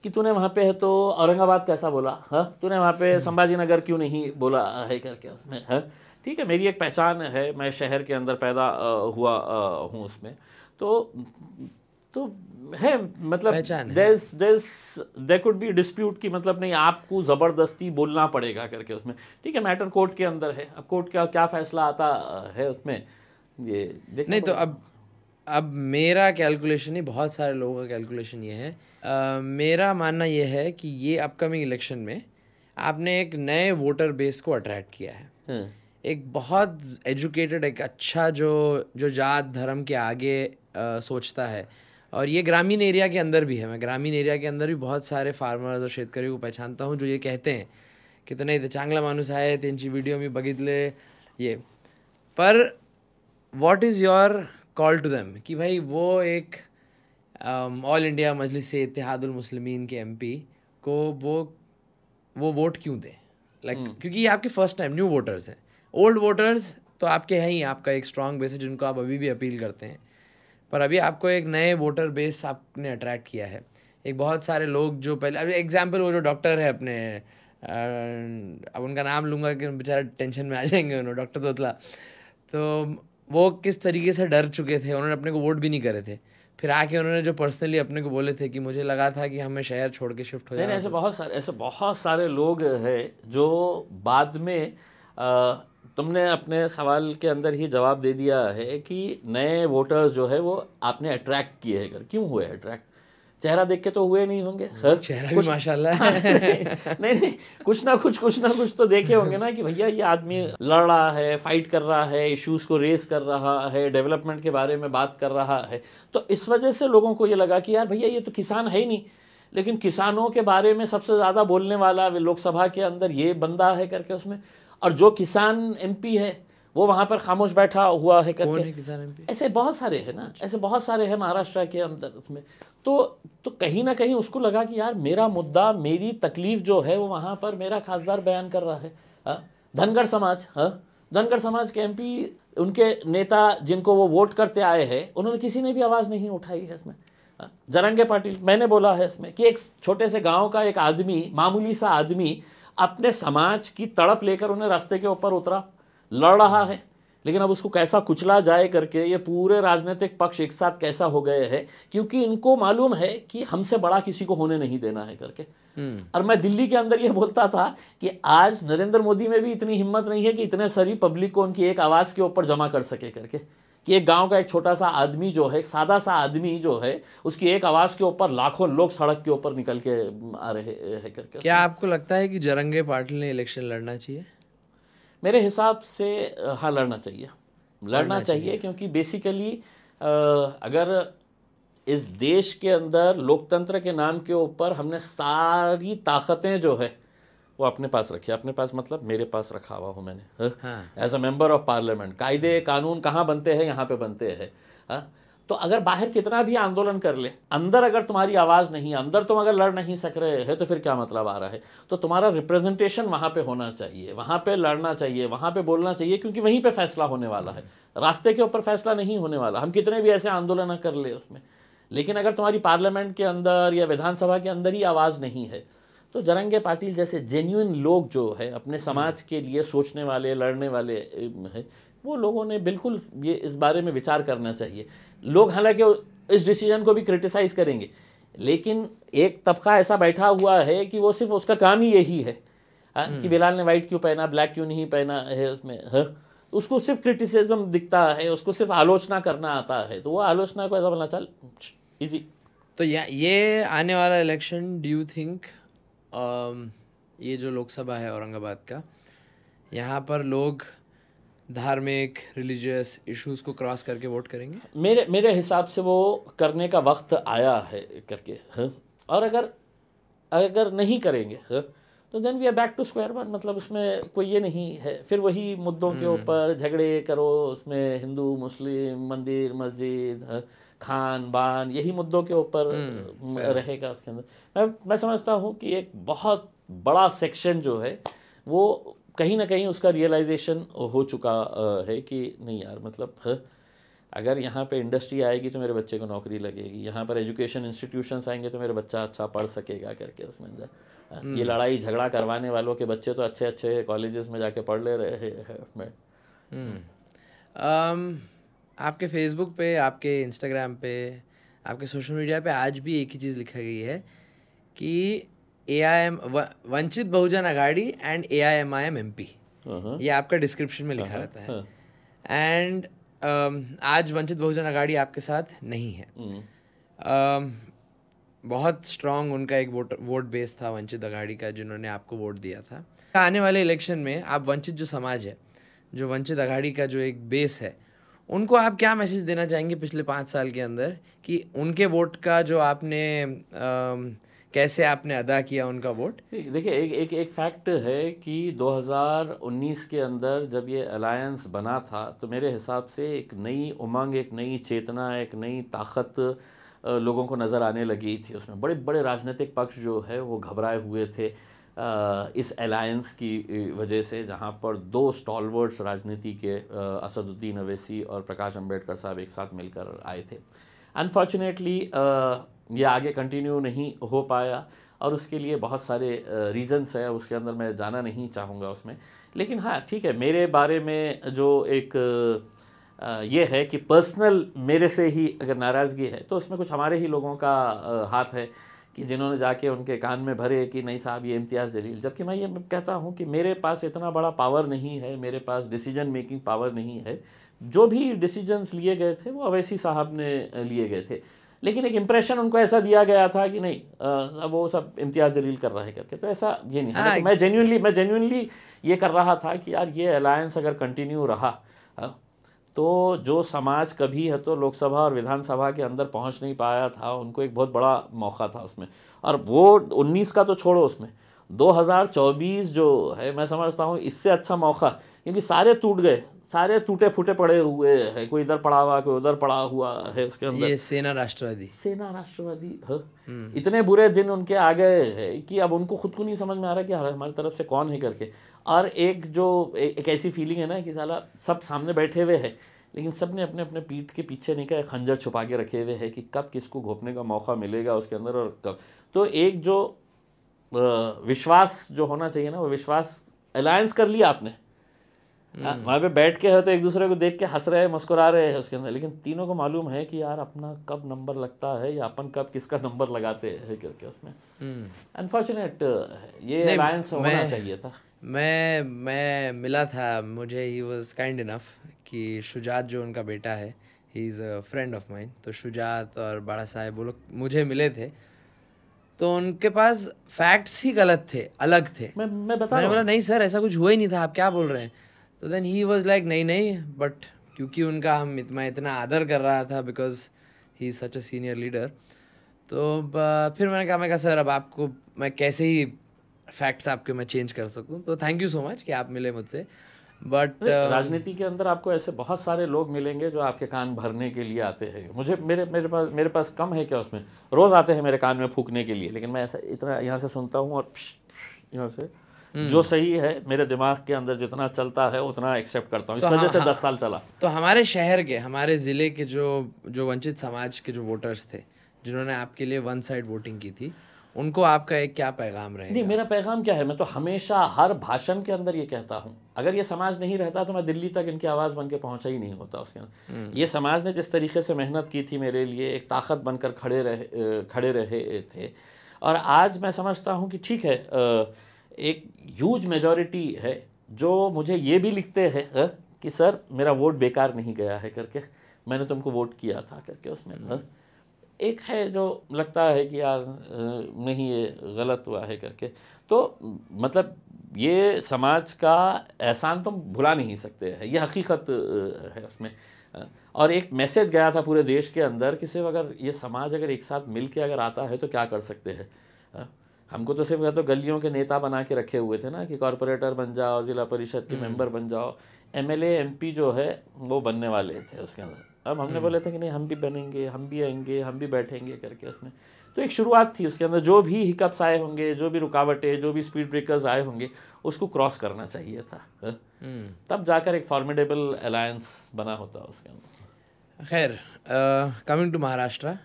कि तूने वहाँ पे है तो औरंगाबाद कैसा बोला हाँ तूने वहाँ पे हम्म। संभाजी नगर क्यों नहीं बोला है करके उसमें है हाँ, ठीक है मेरी एक पहचान है मैं शहर के अंदर पैदा हुआ हूँ उसमें तो तो है मतलब देस देस दे कुड बी डिस्प्यूट की मतलब नहीं आपको ज़बरदस्ती बोलना पड़ेगा करके उसमें ठीक है मैटर कोर्ट के अंदर है अब कोर्ट का क्या फैसला आता है उसमें ये नहीं तो अब अब मेरा कैलकुलेशन ही बहुत सारे लोगों का कैलकुलेशन ये है uh, मेरा मानना ये है कि ये अपकमिंग इलेक्शन में आपने एक नए वोटर बेस को अट्रैक्ट किया है हुँ. हम्म। एक बहुत एजुकेटेड एक अच्छा जो जो जात धर्म के आगे आ, सोचता है और ये ग्रामीण एरिया के अंदर भी है मैं ग्रामीण एरिया के अंदर भी बहुत सारे फार्मर्स और शेतकरी को पहचानता हूँ जो ये कहते हैं कि तो तो चांगला तीन आहे वीडियो में मी ले ये पर what is your call to them कि भाई वो एक all um, India Majlis Ittehadul Muslimeen के एम को वो वो वोट क्यों दें लाइक like, hmm. क्योंकि ये आपके फर्स्ट टाइम न्यू वोटर्स हैं ओल्ड वोटर्स तो आपके हैं ही आपका एक स्ट्रॉग बेस है जिनको आप अभी भी अपील करते हैं पर अभी आपको एक नए वोटर बेस आपने अट्रैक्ट किया है एक बहुत सारे लोग जो पहले अभी एग्जाम्पल वो जो डॉक्टर है अपने आ, uh, अब उनका नाम लूँगा कि बेचारा टेंशन में आ जाएंगे उन्होंने डॉक्टर तोतला तो, तो वो किस तरीके से डर चुके थे उन्होंने अपने को वोट भी नहीं करे थे फिर आके उन्होंने जो पर्सनली अपने को बोले थे कि मुझे लगा था कि हमें शहर छोड़ के शिफ्ट हो जाए ऐसे बहुत सारे ऐसे बहुत सारे लोग हैं जो बाद में आ, तुमने अपने सवाल के अंदर ही जवाब दे दिया है कि नए वोटर्स जो है वो आपने अट्रैक्ट किए हैं क्यों हुए अट्रैक्ट चेहरा देख के तो हुए नहीं होंगे हाँ, हर चेहरा भी माशाल्लाह नहीं, [laughs] नहीं नहीं कुछ ना कुछ कुछ ना कुछ तो देखे होंगे ना कि भैया ये आदमी लड़ रहा है फाइट कर रहा है इश्यूज को रेस कर रहा है डेवलपमेंट के बारे में बात कर रहा है तो इस वजह से लोगों को ये लगा कि यार भैया ये तो किसान है ही नहीं लेकिन किसानों के बारे में सबसे ज़्यादा बोलने वाला लोकसभा के अंदर ये बंदा है करके उसमें और जो किसान एमपी है वो वहां पर खामोश बैठा हुआ है करके है ऐसे बहुत सारे है ना अच्छा। ऐसे बहुत सारे है महाराष्ट्र के अंदर उसमें तो तो कहीं ना कहीं उसको लगा कि यार मेरा मुद्दा मेरी तकलीफ जो है वो वहाँ पर मेरा खासदार बयान कर रहा है हाँ? धनगढ़ समाज हाँ? धनगढ़ समाज के एमपी उनके नेता जिनको वो वोट करते आए हैं उन्होंने किसी ने भी आवाज़ नहीं उठाई है इसमें हाँ? जरंगे पाटिल मैंने बोला है इसमें कि एक छोटे से गांव का एक आदमी मामूली सा आदमी अपने समाज की तड़प लेकर उन्हें रास्ते के ऊपर उतरा लड़ रहा है लेकिन अब उसको कैसा कुचला जाए करके ये पूरे राजनीतिक पक्ष एक साथ कैसा हो गए हैं क्योंकि इनको मालूम है कि हमसे बड़ा किसी को होने नहीं देना है करके हम्म। और मैं दिल्ली के अंदर ये बोलता था कि आज नरेंद्र मोदी में भी इतनी हिम्मत नहीं है कि इतने सारी पब्लिक को उनकी एक आवाज़ के ऊपर जमा कर सके करके कि एक गांव का एक छोटा सा आदमी जो है सादा सा आदमी जो है उसकी एक आवाज़ के ऊपर लाखों लोग सड़क के ऊपर निकल के आ रहे हैं करके क्या आपको लगता है कि जरंगे पाटिल ने इलेक्शन लड़ना चाहिए मेरे हिसाब से हाँ लड़ना चाहिए लड़ना, लड़ना चाहिए, चाहिए क्योंकि बेसिकली अगर इस देश के अंदर लोकतंत्र के नाम के ऊपर हमने सारी ताकतें जो है वो अपने पास रखी अपने पास मतलब मेरे पास रखा हुआ हूँ मैंने as a member of parliament कायदे कानून कहाँ बनते हैं यहाँ पे बनते हैं हाँ। तो अगर बाहर कितना भी आंदोलन कर ले अंदर अगर तुम्हारी आवाज़ नहीं अंदर तुम अगर लड़ नहीं सक रहे हैं तो फिर क्या मतलब आ रहा है तो तुम्हारा रिप्रेजेंटेशन वहाँ पे होना चाहिए वहाँ पे लड़ना चाहिए वहाँ पे बोलना चाहिए क्योंकि वहीं पे फैसला होने वाला है रास्ते के ऊपर फैसला नहीं होने वाला हम कितने भी ऐसे आंदोलन कर ले उसमें लेकिन अगर तुम्हारी पार्लियामेंट के अंदर या विधानसभा के अंदर ही आवाज़ नहीं है तो जरंगे पाटिल जैसे जेन्यून लोग जो है अपने समाज के लिए सोचने वाले लड़ने वाले हैं वो लोगों ने बिल्कुल ये इस बारे में विचार करना चाहिए लोग हालांकि इस डिसीजन को भी क्रिटिसाइज़ करेंगे लेकिन एक तबका ऐसा बैठा हुआ है कि वो सिर्फ उसका काम ही यही है आ, हाँ, कि हम्म। बिलाल ने वाइट क्यों पहना ब्लैक क्यों नहीं पहना है उसमें है हाँ। उसको सिर्फ क्रिटिसिज्म दिखता है उसको सिर्फ आलोचना करना आता है तो वो आलोचना को ऐसा बोलना चल इजी तो या ये आने वाला इलेक्शन डू यू थिंक ये जो लोकसभा है औरंगाबाद का यहाँ पर लोग धार्मिक रिलीजियस इश्यूज को क्रॉस करके वोट करेंगे मेरे मेरे हिसाब से वो करने का वक्त आया है करके है? हाँ? और अगर अगर नहीं करेंगे है? हाँ? तो then we are back to square one मतलब उसमें कोई ये नहीं है फिर वही मुद्दों के हम्म। ऊपर झगड़े करो उसमें हिंदू मुस्लिम मंदिर मस्जिद हाँ? खान बान यही मुद्दों के ऊपर हम्म, रहेगा उसके अंदर मैं मैं समझता हूँ कि एक बहुत बड़ा सेक्शन जो है वो कहीं ना कहीं उसका रियलाइजेशन हो चुका है कि नहीं यार मतलब अगर यहाँ पे इंडस्ट्री आएगी तो मेरे बच्चे को नौकरी लगेगी यहाँ पर एजुकेशन इंस्टीट्यूशंस आएंगे तो मेरा बच्चा अच्छा पढ़ सकेगा करके उसमें अंदर ये हम्म। लड़ाई झगड़ा करवाने वालों के बच्चे तो अच्छे अच्छे कॉलेजेस में जाके पढ़ ले रहे हैं हम्म। आपके फेसबुक पे आपके इंस्टाग्राम पे आपके सोशल मीडिया पे आज भी एक ही चीज़ लिखा गई है कि ए I M Vanchit Bahujan Aghadi and A I M I M M P ये आपका डिस्क्रिप्शन में लिखा uh-huh. रहता है एंड uh-huh. um, आज वंचित बहुजन अघाड़ी आपके साथ नहीं है mm-hmm. um, बहुत स्ट्रांग उनका एक वोट वोट बेस था वंचित अघाड़ी का जिन्होंने आपको वोट दिया था आने वाले इलेक्शन में आप वंचित जो समाज है जो वंचित अघाड़ी का जो एक बेस है उनको आप क्या मैसेज देना चाहेंगे पिछले पाँच साल के अंदर कि उनके वोट का जो आपने um, कैसे आपने अदा किया उनका वोट देखिए एक एक एक फैक्ट है कि 2019 के अंदर जब ये अलायंस बना था तो मेरे हिसाब से एक नई उमंग एक नई चेतना एक नई ताकत लोगों को नज़र आने लगी थी उसमें बड़े बड़े राजनीतिक पक्ष जो है वो घबराए हुए थे इस अलायंस की वजह से जहाँ पर दो स्टॉलवर्ड्स राजनीति के असदुद्दीन अवैसी और प्रकाश अम्बेडकर साहब एक साथ मिलकर आए थे अनफॉर्चुनेटली ये आगे कंटिन्यू नहीं हो पाया और उसके लिए बहुत सारे रीज़न्स है उसके अंदर मैं जाना नहीं चाहूँगा उसमें लेकिन हाँ ठीक है मेरे बारे में जो एक ये है कि पर्सनल मेरे से ही अगर नाराज़गी है तो उसमें कुछ हमारे ही लोगों का हाथ है कि जिन्होंने जाके उनके कान में भरे कि नहीं साहब ये इम्तियाज़ जलील जबकि मैं ये कहता हूँ कि मेरे पास इतना बड़ा पावर नहीं है मेरे पास डिसीजन मेकिंग पावर नहीं है जो भी डिसीजंस लिए गए थे वो अवैसी साहब ने लिए गए थे लेकिन एक इम्प्रेशन उनको ऐसा दिया गया था कि नहीं आ, वो सब इम्तियाज जलील कर रहे करके तो ऐसा ये नहीं तो मैं जेन्यूनली मैं जेन्यूनली ये कर रहा था कि यार ये अलायंस अगर कंटिन्यू रहा तो जो समाज कभी है तो लोकसभा और विधानसभा के अंदर पहुंच नहीं पाया था उनको एक बहुत बड़ा मौका था उसमें और वो 19 का तो छोड़ो उसमें 2024 जो है मैं समझता हूँ इससे अच्छा मौका क्योंकि सारे टूट गए सारे टूटे फूटे पड़े हुए है कोई इधर पड़ा हुआ कोई उधर पड़ा हुआ है उसके अंदर ये सेना राष्ट्रवादी सेना राष्ट्रवादी हाँ। हम्म। इतने बुरे दिन उनके आ गए है कि अब उनको खुद को नहीं समझ में आ रहा कि हमारी तरफ से कौन है करके और एक जो ए, एक ऐसी फीलिंग है ना कि साला सब सामने बैठे हुए हैं लेकिन सब ने अपने अपने पीठ के पीछे नहीं कहा खंजर छुपा के रखे हुए है कि कब किसको घोपने का मौका मिलेगा उसके अंदर और कब तो एक जो विश्वास जो होना चाहिए ना वो विश्वास अलायंस कर लिया आपने हाँ। हम्म। वहाँ पे बैठ के है तो एक दूसरे को देख के हंस रहे हैं मुस्कुरा रहे हैं उसके अंदर लेकिन तीनों को मालूम है कि यार अपना कब नंबर लगता है या अपन कब किसका नंबर लगाते हैं करके उसमें अनफॉर्चुनेट हम्म। ये अलायंस होना चाहिए था मैं मैं मिला था मुझे ही वॉज काइंड इनफ कि शुजात जो उनका बेटा है he is a friend of mind तो शुजात और बाड़ा साहेब वो लोग मुझे मिले थे तो उनके पास फैक्ट्स ही गलत थे अलग थे मैं मैं बता मैंने बोला नहीं सर ऐसा कुछ हुआ ही नहीं था आप क्या बोल रहे हैं तो देन ही वॉज लाइक नहीं नहीं बट क्योंकि उनका हम इतना इतना आदर कर रहा था because he such a senior leader तो फिर मैंने कहा मैं कहा सर अब आपको मैं कैसे ही फैक्ट्स आपके मैं चेंज कर सकूँ तो थैंक यू सो मच कि आप मिले मुझसे बट uh, um, राजनीति के अंदर आपको ऐसे बहुत सारे लोग मिलेंगे जो आपके कान भरने के लिए आते हैं मुझे मेरे मेरे पास मेरे पास कम है क्या उसमें रोज़ आते हैं मेरे कान में फूकने के लिए लेकिन मैं ऐसा इतना यहाँ से सुनता हूँ और यहाँ से जो हम्म। सही है मेरे दिमाग के अंदर जितना चलता है उतना एक्सेप्ट करता हूँ तो इस वजह हाँ, से हाँ। दस साल चला तो हमारे शहर के हमारे ज़िले के जो जो वंचित समाज के जो वोटर्स थे जिन्होंने आपके लिए वन साइड वोटिंग की थी उनको आपका एक क्या पैगाम रहे नहीं मेरा पैगाम क्या है मैं तो हमेशा हर भाषण के अंदर ये कहता हूँ अगर ये समाज नहीं रहता तो मैं दिल्ली तक इनकी आवाज़ बन के पहुँचा ही नहीं होता उसके अंदर हम्म। ये समाज ने जिस तरीके से मेहनत की थी मेरे लिए एक ताकत बनकर खड़े रहे खड़े रहे थे और आज मैं समझता हूँ कि ठीक है एक ह्यूज मेजॉरिटी है जो मुझे ये भी लिखते हैं कि सर मेरा वोट बेकार नहीं गया है करके मैंने तुमको वोट किया था करके उसमें हम्म। एक है जो लगता है कि यार नहीं ये गलत हुआ है करके तो मतलब ये समाज का एहसान तुम तो भुला नहीं सकते हैं ये हकीकत है उसमें और एक मैसेज गया था पूरे देश के अंदर कि सिर्फ अगर ये समाज अगर एक साथ मिल के अगर आता है तो क्या कर सकते हैं हमको तो सिर्फ या तो गलियों के नेता बना के रखे हुए थे ना कि कॉरपोरेटर बन जाओ जिला परिषद के मेंबर हम्म। बन जाओ एम एल जो है वो बनने वाले थे उसके अंदर अब हमने हम्म। बोले थे कि नहीं हम भी बनेंगे हम भी आएंगे हम भी बैठेंगे करके उसमें तो एक शुरुआत थी उसके अंदर जो भी हिकअप्स आए होंगे जो भी रुकावटें जो भी स्पीड ब्रेकर्स आए होंगे उसको क्रॉस करना चाहिए था हाँ। हम्म। तब जाकर एक फॉर्मेडेबल अलायंस बना होता उसके अंदर खैर coming to Maharashtra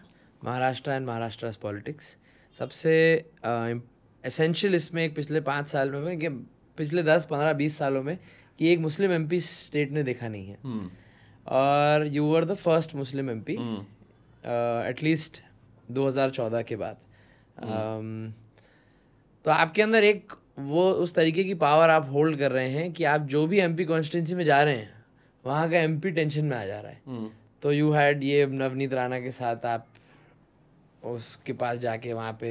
Maharashtra and Maharashtra politics सबसे एसेंशियल इसमें एक पिछले पाँच साल में कि पिछले दस पंद्रह बीस सालों में कि एक मुस्लिम एम स्टेट ने देखा नहीं है hmm. और you are the first Muslim M P at least 2014 के बाद hmm. um, तो आपके अंदर एक वो उस तरीके की पावर आप होल्ड कर रहे हैं कि आप जो भी एम पी में जा रहे हैं वहाँ का एम पी टेंशन में आ जा रहा है hmm. तो यू हैड ये नवनीत राणा के साथ आप उसके पास जाके वहाँ पे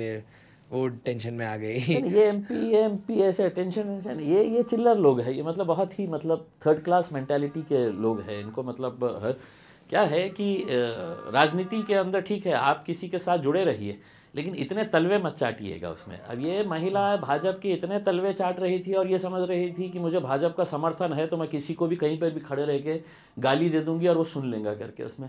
वो टेंशन में आ गई ये एम पी ये एम पी ऐसे टेंशन वेंशन ये ये चिल्लर लोग है ये मतलब बहुत ही मतलब थर्ड क्लास मेंटेलिटी के लोग हैं इनको मतलब हर क्या है कि राजनीति के अंदर ठीक है आप किसी के साथ जुड़े रहिए लेकिन इतने तलवे मत चाटिएगा उसमें अब ये महिला हाँ। भाजपा के इतने तलवे चाट रही थी और ये समझ रही थी कि मुझे भाजपा का समर्थन है तो मैं किसी को भी कहीं पर भी खड़े रह के गाली दे दूंगी और वो सुन लेंगे करके उसमें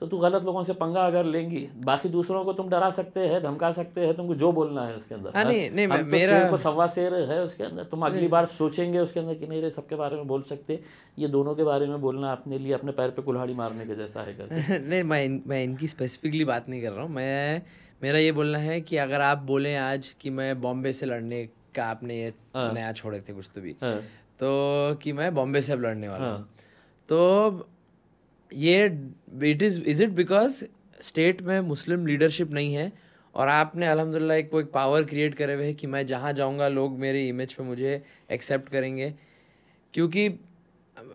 तो तू गलत लोगों से पंगा अगर लेंगी बाकी दूसरों को तुम डरा सकते हैं धमका सकते हैं तुमको जो बोलना है उसके अंदर हाँ, हाँ? नहीं नहीं तो मेरा को सवा शेर है उसके अंदर तुम अगली बार सोचेंगे उसके अंदर कि नहीं रे सबके बारे में बोल सकते ये दोनों के बारे में बोलना अपने लिए अपने पैर पे कुल्हाड़ी मारने के जैसा है [laughs] नहीं मैं मैं इनकी स्पेसिफिकली बात नहीं कर रहा हूँ मैं मेरा ये बोलना है कि अगर आप बोलें आज कि मैं बॉम्बे से लड़ने का आपने ये हाँ। नया छोड़े थे कुछ तो भी तो कि मैं बॉम्बे से अब लड़ने वाला हूँ तो ये it is is it because state में मुस्लिम लीडरशिप नहीं है और आपने अलहमदिल्ला एक वो एक पावर क्रिएट करे हुए है कि मैं जहाँ जाऊँगा लोग मेरे इमेज पे मुझे एक्सेप्ट करेंगे क्योंकि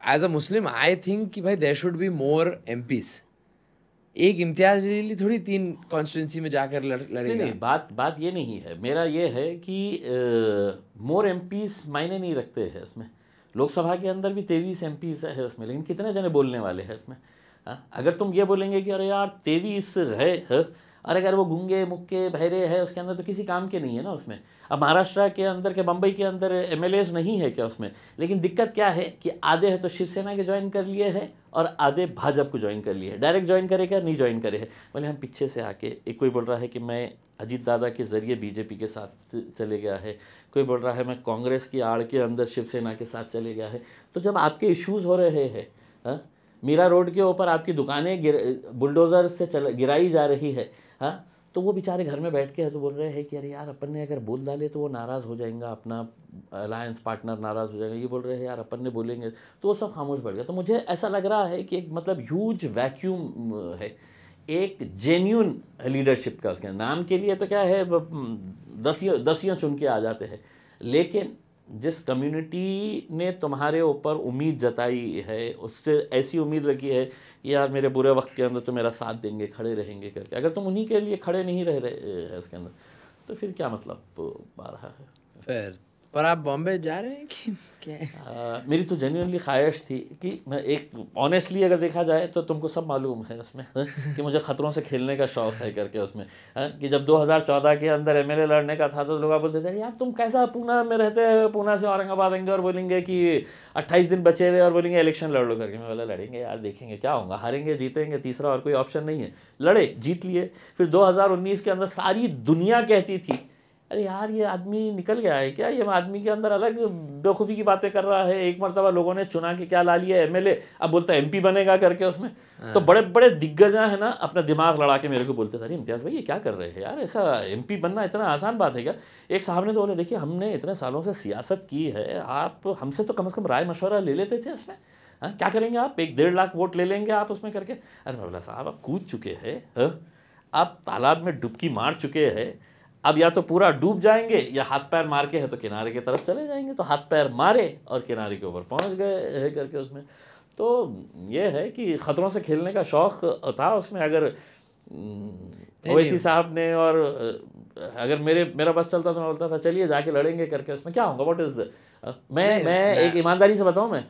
एज अ मुस्लिम आई थिंक कि भाई there should be more M Ps एक इम्तियाज ली थोड़ी तीन कॉन्स्टिटेंसी में जाकर लड़ लड़ेंगे नहीं, नहीं बात बात ये नहीं है मेरा ये है कि मोर एम पीस मायने नहीं रखते हैं उसमें लोकसभा के अंदर भी तेईस एम पी है उसमें लेकिन कितने जने बोलने वाले हैं इसमें हाँ, अगर तुम ये बोलेंगे कि अरे यार तेईस है और अगर वो गूंगे मुक्के भैरे है उसके अंदर तो किसी काम के नहीं है ना उसमें अब महाराष्ट्र के अंदर के बम्बई के अंदर एम नहीं है क्या उसमें लेकिन दिक्कत क्या है कि आधे है तो शिवसेना के ज्वाइन कर लिए है और आधे भाजपा को ज्वाइन कर लिए है डायरेक्ट ज्वाइन करे क्या नहीं ज्वाइन करे है बोले हम पीछे से आके एक कोई बोल रहा है कि मैं अजीत दादा के ज़रिए बीजेपी के साथ चले गया है कोई बोल रहा है मैं कांग्रेस की आड़ के अंदर शिवसेना के साथ चले गया है तो जब आपके इश्यूज़ हो रहे हैं हाँ, मीरा रोड के ऊपर आपकी दुकानें बुलडोज़र से चल गिराई जा रही है हाँ तो वो बेचारे घर में बैठ के तो बोल रहे हैं कि अरे यार अपन ने अगर बोल डाले तो वो नाराज़ हो जाएगा अपना अलायंस पार्टनर नाराज़ हो जाएगा ये बोल रहे हैं यार अपन ने बोलेंगे तो वो सब खामोश बैठ गया तो मुझे ऐसा लग रहा है कि एक मतलब ह्यूज वैक्यूम है एक जेन्यून लीडरशिप का उसके नाम के लिए तो क्या है दसियों दसियों चुन के आ जाते हैं लेकिन जिस कम्युनिटी ने तुम्हारे ऊपर उम्मीद जताई है उससे ऐसी उम्मीद रखी है कि यार मेरे बुरे वक्त के अंदर तो मेरा साथ देंगे खड़े रहेंगे करके अगर तुम उन्हीं के लिए खड़े नहीं रह रहे इसके अंदर तो फिर क्या मतलब आ रहा है फिर पर आप बॉम्बे जा रहे हैं कि क्या आ, मेरी तो जेन्यनली ख्वाहिश थी कि मैं एक ऑनेस्टली अगर देखा जाए तो तुमको सब मालूम है उसमें हाँ, कि मुझे ख़तरों से खेलने का शौक है करके उसमें है? हाँ, कि जब 2014 के अंदर एम लड़ने का था तो लोग बोलते थे यार तुम कैसा पूना में रहते हो पूना से औरंगाबाद आएंगे और बोलेंगे कि अट्ठाईस दिन बचे हुए और बोलेंगे इलेक्शन लड़ लो करके मैं बोला लड़ेंगे यार देखेंगे क्या होगा हारेंगे जीतेंगे तीसरा और कोई ऑप्शन नहीं है लड़े जीत लिए फिर दो के अंदर सारी दुनिया कहती थी अरे यार ये आदमी निकल गया है क्या ये आदमी के अंदर अलग बेवकूफ़ी की बातें कर रहा है एक मरतबा लोगों ने चुना के क्या ला लिया एम अब बोलता है एम बनेगा करके उसमें हाँ। तो बड़े बड़े दिग्गजा हैं ना अपना दिमाग लड़ा के मेरे को बोलते थे अरे इम्तियाज़ भाई ये क्या कर रहे हैं यार ऐसा एम बनना इतना आसान बात है क्या एक साहब ने तो बोले देखिए हमने इतने सालों से सियासत की है आप हमसे तो कम अज़ कम राय मशवरा ले लेते थे उसमें हाँ क्या करेंगे आप एक डेढ़ लाख वोट ले लेंगे आप उसमें करके अरे मौला साहब आप कूद चुके हैं हाँ? आप तालाब में डुबकी मार चुके हैं अब या तो पूरा डूब जाएंगे या हाथ पैर मार के है तो किनारे की तरफ चले जाएंगे तो हाथ पैर मारे और किनारे के ऊपर पहुंच गए है करके उसमें तो ये है कि ख़तरों से खेलने का शौक़ था उसमें अगर हम्म, ओवैसी साहब ने और अगर मेरे मेरा बस चलता तो मैं बोलता था चलिए जाके लड़ेंगे करके उसमें क्या होगा वॉट इज़ मैं मैं एक ईमानदारी से बताऊँ मैं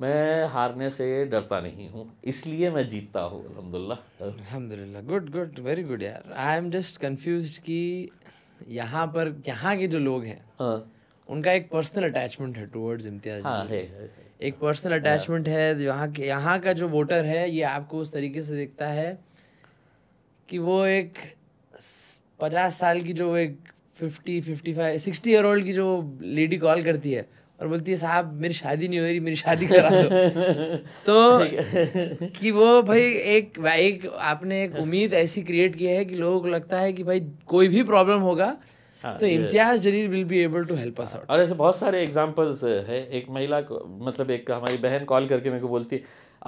मैं हारने से डरता नहीं हूँ इसलिए मैं जीतता हूँ अलहमदिल्ला अलहमदिल्ला गुड गुड वेरी गुड यार आई एम जस्ट कन्फ्यूज कि यहाँ पर यहाँ के जो लोग हैं हाँ। उनका एक पर्सनल अटैचमेंट है टूवर्ड्स इम्तियाज हाँ, है, है, एक पर्सनल अटैचमेंट हाँ। है यहाँ के यहाँ का जो वोटर है ये आपको उस तरीके से देखता है कि वो एक पचास साल की जो एक fifty fifty five sixty year old की जो लेडी कॉल करती है और बोलती है साहब मेरी शादी नहीं हो रही मेरी शादी करा दो [laughs] तो [laughs] कि वो भाई एक एक आपने एक उम्मीद ऐसी क्रिएट की है कि लोगों को लगता है कि भाई कोई भी प्रॉब्लम होगा हाँ, तो Imtiaz Jaleel will be able to help us out और ऐसे बहुत सारे एग्जांपल्स है एक महिला को मतलब एक हमारी बहन कॉल करके मेरे को बोलती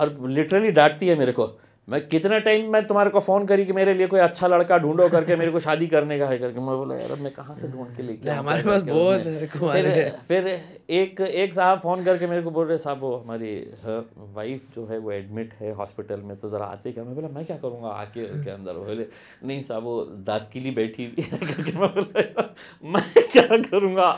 और लिटरली डांटती है मेरे को मैं कितना टाइम मैं तुम्हारे को फ़ोन करी कि मेरे लिए कोई अच्छा लड़का ढूंढो करके मेरे को शादी करने का है करके मैं बोला यार अब मैं कहाँ से ढूंढ के लेके हमारे पास बहुत फिर फिर एक एक साहब फ़ोन करके मेरे को बोल रहे साहब वो हमारी वाइफ जो है वो एडमिट है हॉस्पिटल में तो ज़रा आते क्या मैं बोला मैं क्या करूँगा आके के अंदर बोले नहीं साहब वो दाँत के लिए बैठी हुई [laughs] मैं बोला मैं क्या करूँगा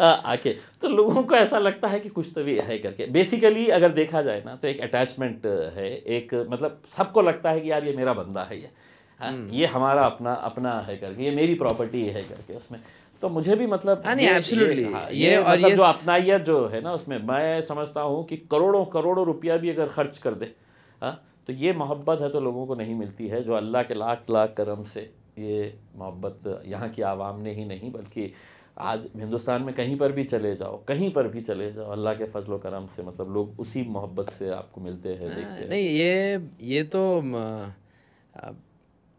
[laughs] आके तो लोगों को ऐसा लगता है कि कुछ तो भी है करके बेसिकली अगर देखा जाए ना तो एक अटैचमेंट है एक मतलब सबको लगता है कि यार ये मेरा बंदा है ये हाँ, हम्म। ये हमारा अपना अपना है करके ये मेरी प्रॉपर्टी है करके उसमें तो मुझे भी मतलब हाँ ये, ये, हाँ, ये, ये और मतलब ये जो अपनाइया जो है ना उसमें मैं समझता हूँ कि करोड़ों करोड़ों रुपया भी अगर खर्च कर दे हा? तो ये मोहब्बत है तो लोगों को नहीं मिलती है जो अल्लाह के लाख लाख करम से ये मोहब्बत यहाँ की आवाम ने ही नहीं बल्कि आज हिंदुस्तान में कहीं पर भी चले जाओ कहीं पर भी चले जाओ अल्लाह के फजल करम से मतलब लोग उसी मोहब्बत से आपको मिलते हैं देखते हैं नहीं ये ये तो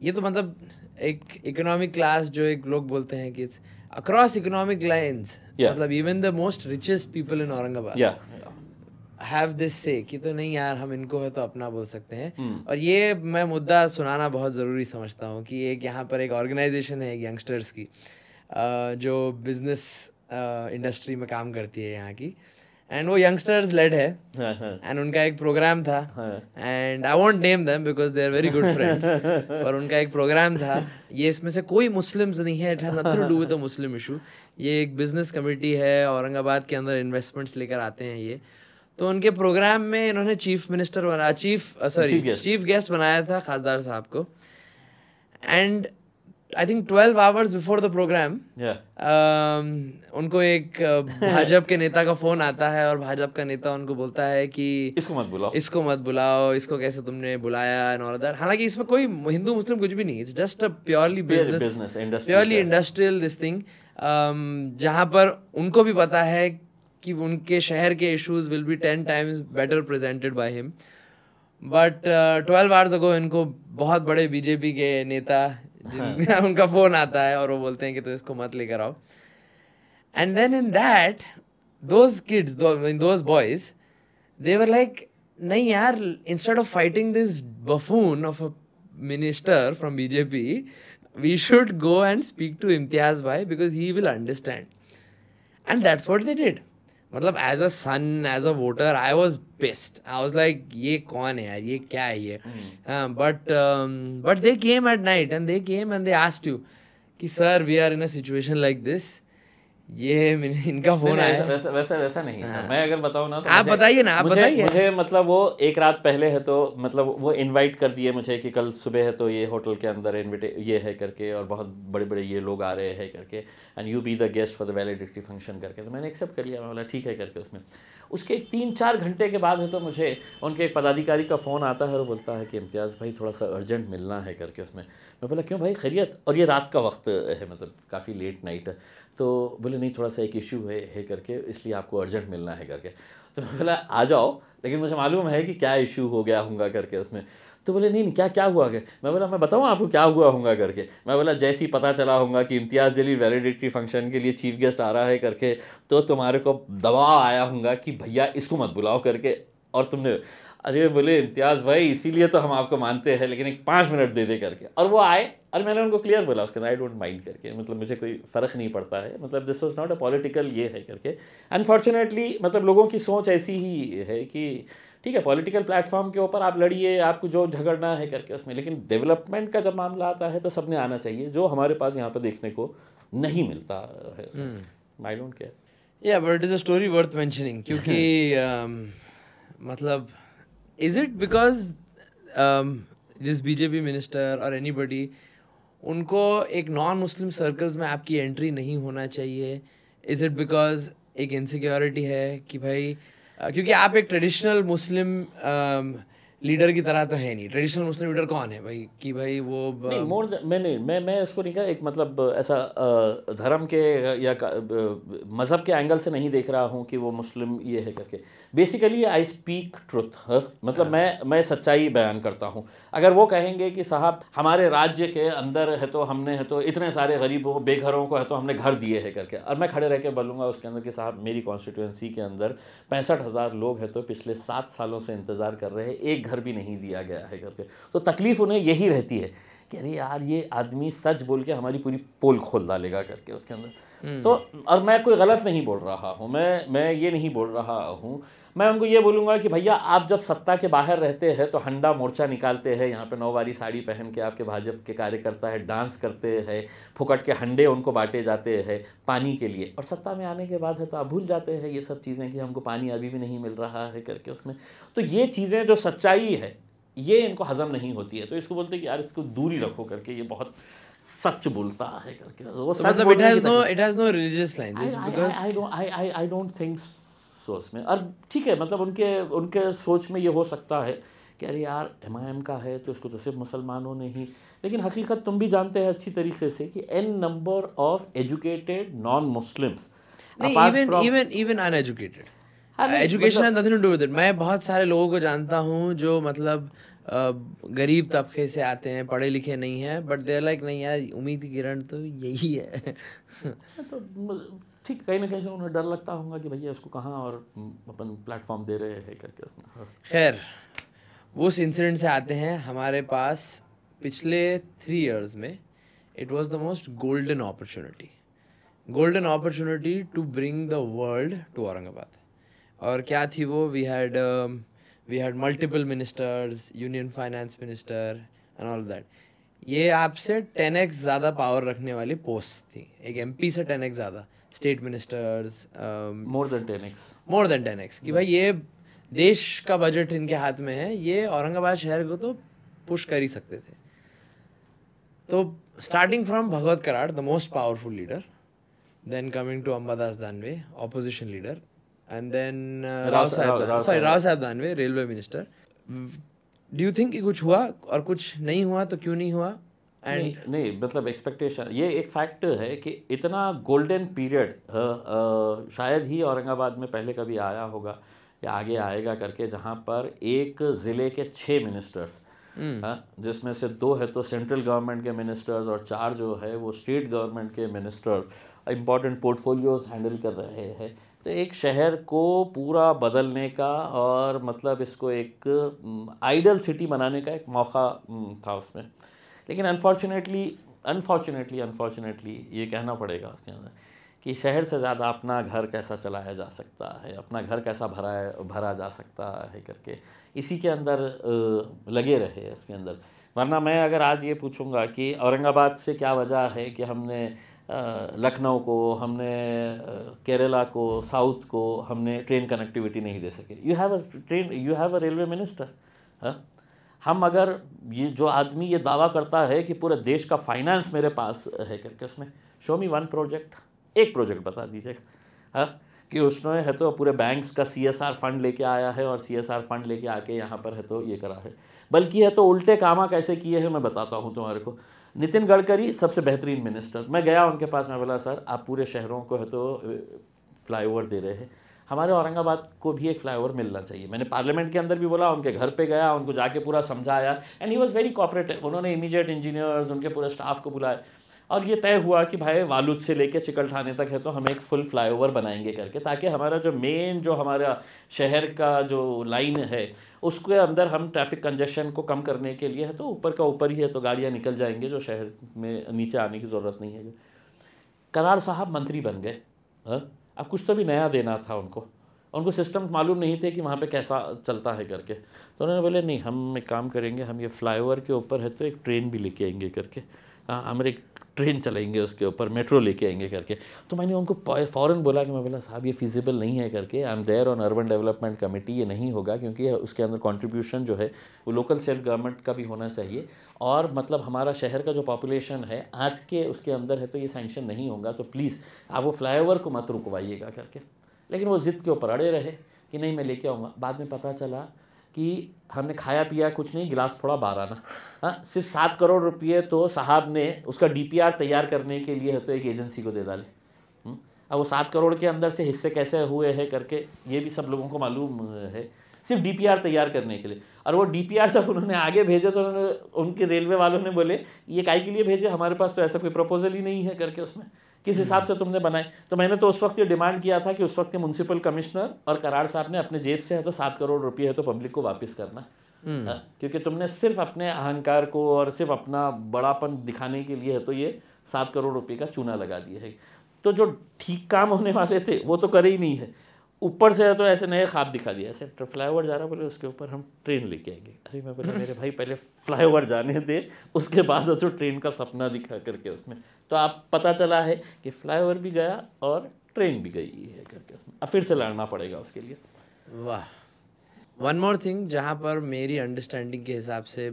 ये तो मतलब एक इकोनॉमिक क्लास जो एक लोग बोलते हैं कि अक्रॉस इकोनॉमिक लाइंस मतलब even the most richest people in Aurangabad have this say कि तो नहीं यार हम इनको है तो अपना बोल सकते हैं hmm. और ये मैं मुद्दा सुनाना बहुत ज़रूरी समझता हूँ कि एक यहाँ पर एक ऑर्गेनाइजेशन है यंगस्टर्स की जो बिजनेस इंडस्ट्री में काम करती है यहाँ की एंड वो यंगस्टर्स लेड है एंड हाँ, हाँ। उनका एक प्रोग्राम था and I won't name them because they are very good friends और उनका एक प्रोग्राम था ये इसमें से कोई मुस्लिम्स नहीं है it has nothing to do with Muslim issue ये एक बिजनेस कमिटी है औरंगाबाद के अंदर इन्वेस्टमेंट्स लेकर आते हैं ये तो उनके प्रोग्राम में इन्होंने चीफ मिनिस्टर बना चीफ सॉरी चीफ गेस्ट बनाया था खासदार साहब को and I think twelve hours before the program उनको एक uh, [laughs] भाजपा के नेता का फोन आता है और भाजपा का नेता उनको बोलता है कि इसको मत बुलाओ इसको मत बुलाओ इसको कैसे तुमने बुलाया एंड ऑल दैट हालांकि इसमें कोई हिंदू मुस्लिम कुछ भी नहीं it's just a purely business purely industrial this thing जहाँ पर उनको भी पता है कि उनके शहर के issues will be ten times better presented by him but twelve hours ago इनको बहुत बड़े बीजेपी के नेता हाँ. [laughs] उनका फोन आता है और वो बोलते हैं कि तुम तो इसको मत लेकर आओ and then in that those kids those boys they were like नहीं यार instead of fighting this buffoon of a minister from BJP we should go and speak to Imtiaz भाई because he will understand and that's what they did मतलब as a son as a voter I was best I was like ये कौन है यार ये क्या है ये but but they came at night and they came and they asked you कि sir we are in a situation like this ये [laughs] इनका फोन आया वैसा वैसा वैसा नहीं हाँ। मैं अगर बताऊँ ना तो आप बताइए ना आप बताइए मुझे मतलब वो एक रात पहले है तो मतलब वो इनवाइट कर दिए मुझे कि कल सुबह है तो ये होटल के अंदर इनविटे ये है करके और बहुत बड़े बड़े ये लोग आ रहे हैं करके and you be the guest for the validity function करके तो मैंने एक्सेप्ट कर लिया मैं बोला ठीक है करके उसमें उसके तीन चार घंटे के बाद है तो मुझे उनके एक पदाधिकारी का फ़ोन आता है और बोलता है कि इम्तियाज़ भाई थोड़ा सा अर्जेंट मिलना है करके उसमें मैं बोला क्यों भाई खैरियत और ये रात का वक्त है मतलब काफ़ी लेट नाइट है तो बोले नहीं थोड़ा सा एक इशू है है करके इसलिए आपको अर्जेंट मिलना है करके तो मैं बोला आ जाओ लेकिन मुझे मालूम है कि क्या इशू हो गया होगा करके उसमें तो बोले नहीं क्या क्या हुआ क्या मैं बोला मैं बताऊँ आपको क्या हुआ होगा करके मैं बोला जैसे ही पता चला होगा कि इम्तियाज़ जली वैलिडिटी फंक्शन के लिए चीफ गेस्ट आ रहा है करके तो तुम्हारे को दबाव आया होगा कि भैया इसको मत बुलाओ करके और तुमने अरे बोले इम्तियाज़ भाई इसीलिए तो हम आपको मानते हैं लेकिन एक पाँच मिनट दे दे करके और वो आए और मैंने उनको क्लियर बोला उसके आई डोंट माइंड करके मतलब मुझे कोई फ़र्क नहीं पड़ता है मतलब this was not a political ये है करके अनफॉर्चुनेटली मतलब लोगों की सोच ऐसी ही है कि ठीक है पॉलिटिकल प्लेटफॉर्म के ऊपर आप लड़िए आपको जो झगड़ना है करके उसमें लेकिन डेवलपमेंट का जब मामला आता है तो सबने आना चाहिए जो हमारे पास यहाँ पर देखने को नहीं मिलता है आई डोंट केयर या but it is a story worth mentioning क्योंकि [laughs] um, मतलब is it because this BJP minister और बडी उनको एक नॉन मुस्लिम सर्कल्स में आपकी एंट्री नहीं होना चाहिए इज़ इट बिकॉज एक इनसिक्योरिटी है कि भाई क्योंकि आप एक ट्रेडिशनल मुस्लिम लीडर की तरह तो है नहीं ट्रेडिशनल मुस्लिम लीडर कौन है भाई कि भाई वो नहीं मोर मैं नहीं मैं मैं उसको नहीं कहा एक मतलब ऐसा धर्म के या मज़हब के एंगल से नहीं देख रहा हूँ कि वो मुस्लिम ये है करके बेसिकली आई स्पीक ट्रुथ मतलब मैं मैं सच्चाई बयान करता हूँ अगर वो कहेंगे कि साहब हमारे राज्य के अंदर है तो हमने है तो इतने सारे गरीबों बेघरों को है तो हमने घर दिए है करके और मैं खड़े रह के बोलूँगा उसके अंदर कि साहब मेरी कॉन्स्टिट्यूंसी के अंदर पैंसठ हज़ार लोग है तो पिछले सात सालों से इंतज़ार कर रहे हैं एक घर भी नहीं दिया गया है करके तो तकलीफ़ उन्हें यही रहती है कि अरे यार ये आदमी सच बोल के हमारी पूरी पोल खोल डालेगा करके उसके अंदर तो और मैं कोई गलत नहीं बोल रहा हूँ मैं मैं ये नहीं बोल रहा हूँ मैं उनको ये बोलूँगा कि भैया आप जब सत्ता के बाहर रहते हैं तो हंडा मोर्चा निकालते हैं यहाँ पे नौवारी साड़ी पहन के आपके भाजपा के कार्यकर्ता है डांस करते हैं फुकट के हंडे उनको बांटे जाते हैं पानी के लिए और सत्ता में आने के बाद है तो आप भूल जाते हैं ये सब चीज़ें कि हमको पानी अभी भी नहीं मिल रहा है करके उसमें तो ये चीज़ें जो सच्चाई है ये इनको हज़म नहीं होती है तो इसको बोलते हैं कि यार इसको दूरी रखो करके ये बहुत सच बोलता है करके वो तो सच मतलब it has no it has no religious line because I don't I I I don't think so उसमें और ठीक है मतलब उनके उनके सोच में ये हो सकता है कि अरे यार एम आई एम का है तो इसको तो सिर्फ मुसलमानों ने ही लेकिन हकीकत तुम भी जानते हैं अच्छी तरीके से कि an number of educated non Muslims even even even uneducated education मैं बहुत सारे लोगों को जानता हूँ जो मतलब uh, गरीब तबके से आते हैं पढ़े लिखे नहीं हैं बट देर लाइक नहीं यार उम्मीद की किरण तो यही है [laughs] तो ठीक कहीं ना कहीं से उन्हें डर लगता होगा कि भैया इसको कहाँ और अपन प्लेटफॉर्म दे रहे हैं करके हाँ। खैर उस इंसिडेंट से आते हैं हमारे पास पिछले थ्री इयर्स में it was the most golden opportunity golden opportunity to bring the world to Aurangabad और क्या थी वो we had uh, we had multiple ministers union finance minister and all that ये आपसे टेन एक्स ज़्यादा पावर रखने वाली पोस्ट थी एक एम पी से टेन एक्स ज़्यादा state ministers more than ten X more than ten X कि भाई ये देश का बजट इनके हाथ में है ये औरंगाबाद शहर को तो पुश कर ही सकते थे तो starting from Bhagwat Karad the most powerful leader then coming to Ambadas Danve opposition leader and then Rao Saheb sorry Rao Saheb Danve railway minister do you think कि कुछ हुआ और कुछ नहीं हुआ तो क्यों नहीं हुआ एंड नहीं, नहीं मतलब एक्सपेक्टेशन ये एक फैक्ट है कि इतना गोल्डन पीरियड शायद ही औरंगाबाद में पहले कभी आया होगा या आगे आएगा करके जहाँ पर एक ज़िले के छः मिनिस्टर्स hmm. जिसमें से दो है तो सेंट्रल गवर्नमेंट के मिनिस्टर्स और चार जो है वो स्टेट गवर्नमेंट के मिनिस्टर इम्पोर्टेंट पोर्टफोलियोज हैंडल कर रहे हैं तो एक शहर को पूरा बदलने का और मतलब इसको एक आइडल सिटी बनाने का एक मौका था उसमें लेकिन अनफॉर्चुनेटली अनफॉर्चुनेटली अनफॉर्चुनेटली ये कहना पड़ेगा उसके अंदर कि शहर से ज़्यादा अपना घर कैसा चलाया जा सकता है अपना घर कैसा भराया भरा जा सकता है करके इसी के अंदर लगे रहे उसके अंदर वरना मैं अगर आज ये पूछूंगा कि औरंगाबाद से क्या वजह है कि हमने लखनऊ को हमने केरला को साउथ को हमने ट्रेन कनेक्टिविटी नहीं दे सके you have a train you have a railway minister हम अगर ये जो आदमी ये दावा करता है कि पूरे देश का फाइनेंस मेरे पास है करके उसमें शो मी वन प्रोजेक्ट एक प्रोजेक्ट बता दीजिएगा हाँ? कि उसने है तो पूरे बैंक्स का सी एस आर फंड लेके आया है और सी एस आर फंड लेके आके यहाँ पर है तो ये करा है बल्कि है तो उल्टे कामा कैसे किए हैं मैं बताता हूँ तुम्हारे को नितिन गडकरी सबसे बेहतरीन मिनिस्टर मैं गया उनके पास मैं बोला सर आप पूरे शहरों को है तो फ्लाईओवर दे रहे हैं हमारे औरंगाबाद को भी एक फ्लाईओवर मिलना चाहिए मैंने पार्लियामेंट के अंदर भी बोला उनके घर पे गया उनको जाके पूरा समझाया and he was very cooperative उन्होंने इमीजिएट इंजीनियर्स उनके पूरे स्टाफ को बुलाया और ये तय हुआ कि भाई वालुद से लेके ठाने तक है तो हम एक फुल फ्लाईओवर बनाएंगे करके ताकि हमारा जो मेन जो हमारा शहर का जो लाइन है उसके अंदर हम ट्रैफिक कंजेशन को कम करने के लिए है तो ऊपर का ऊपर ही है तो गाड़ियाँ निकल जाएंगे जो शहर में नीचे आने की ज़रूरत नहीं है करार साहब मंत्री बन गए हाँ? अब कुछ तो भी नया देना था उनको उनको सिस्टम मालूम नहीं थे कि वहाँ पे कैसा चलता है करके तो उन्होंने बोले नहीं हम एक काम करेंगे हम ये फ्लाईओवर के ऊपर है तो एक ट्रेन भी लेके आएंगे करके हाँ, हमारे ट्रेन चलाएंगे उसके ऊपर मेट्रो लेके आएंगे करके तो मैंने उनको फ़ौरन बोला कि मैं बोला साहब ये फिजिबल नहीं है करके I am there on urban development committee ये नहीं होगा क्योंकि उसके अंदर कॉन्ट्रीब्यूशन जो है वो लोकल सेल्फ गवर्नमेंट का भी होना चाहिए और मतलब हमारा शहर का जो पॉपुलेशन है आज के उसके अंदर है तो ये सैंक्शन नहीं होगा तो प्लीज़ आप वो फ्लाई को मत रुकवाइएगा करके लेकिन वो ज़िद के ऊपर अड़े रहे कि नहीं मैं लेके आऊँगा बाद में पता चला कि हमने खाया पिया कुछ नहीं गिलास थोड़ा बारह आना हाँ सिर्फ सात करोड़ रुपये तो साहब ने उसका डी तैयार करने के लिए तो एक एजेंसी को दे डाले हम्म, अब वो सात करोड़ के अंदर से हिस्से कैसे हुए हैं करके ये भी सब लोगों को मालूम है सिर्फ डीपीआर तैयार करने के लिए और वो डीपीआर सब उन्होंने आगे भेजे तो उन्होंने उनके रेलवे वालों ने बोले ये काय के लिए भेजे हमारे पास तो ऐसा कोई प्रपोजल ही नहीं है करके उसमें किस हिसाब से तुमने बनाए तो मैंने तो उस वक्त ये डिमांड किया था कि उस वक्त के म्यूनसिपल कमिश्नर और करार साहब ने अपने जेब से है तो सात करोड़ रुपये है तो पब्लिक को वापस करना हम्म। हाँ, क्योंकि तुमने सिर्फ अपने अहंकार को और सिर्फ अपना बड़ापन दिखाने के लिए है तो ये सात करोड़ रुपये का चूना लगा दिया है तो जो ठीक काम होने वाले थे वो तो करे ही नहीं है ऊपर से तो ऐसे नए ख्वाब दिखा दिया ऐसे फ्लाई ओवर जा रहा बोले उसके ऊपर हम ट्रेन लेके आएंगे अरे मैं बोला मेरे भाई पहले फ्लाई ओवर जाने दे उसके बाद जो तो ट्रेन का सपना दिखा करके उसमें तो आप पता चला है कि फ्लाई ओवर भी गया और ट्रेन भी गई है करके उसमें अब फिर से लड़ना पड़ेगा उसके लिए वाह वन मोर थिंग जहाँ पर मेरी अंडरस्टैंडिंग के हिसाब से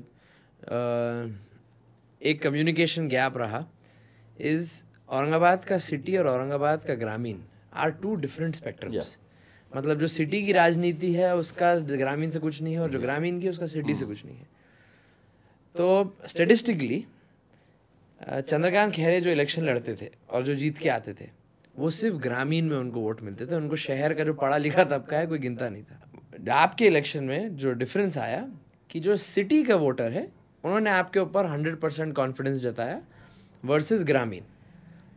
एक कम्युनिकेशन गैप रहा इज़ औरंगाबाद का सिटी और औरंगाबाद का ग्रामीण आर टू डिफरेंट स्पेक्ट्रम्स मतलब जो सिटी की राजनीति है उसका ग्रामीण से कुछ नहीं है और जो हम्म। ग्रामीण की उसका सिटी से हम्म। कुछ नहीं है तो स्टेटिस्टिकली चंद्रकांत खैरे जो इलेक्शन लड़ते थे और जो जीत के आते थे वो सिर्फ ग्रामीण में उनको वोट मिलते थे उनको शहर का जो पढ़ा लिखा तबका है कोई गिनता नहीं था आपके इलेक्शन में जो डिफरेंस आया कि जो सिटी का वोटर है उन्होंने आपके ऊपर हंड्रेड परसेंट कॉन्फिडेंस जताया वर्सेस ग्रामीण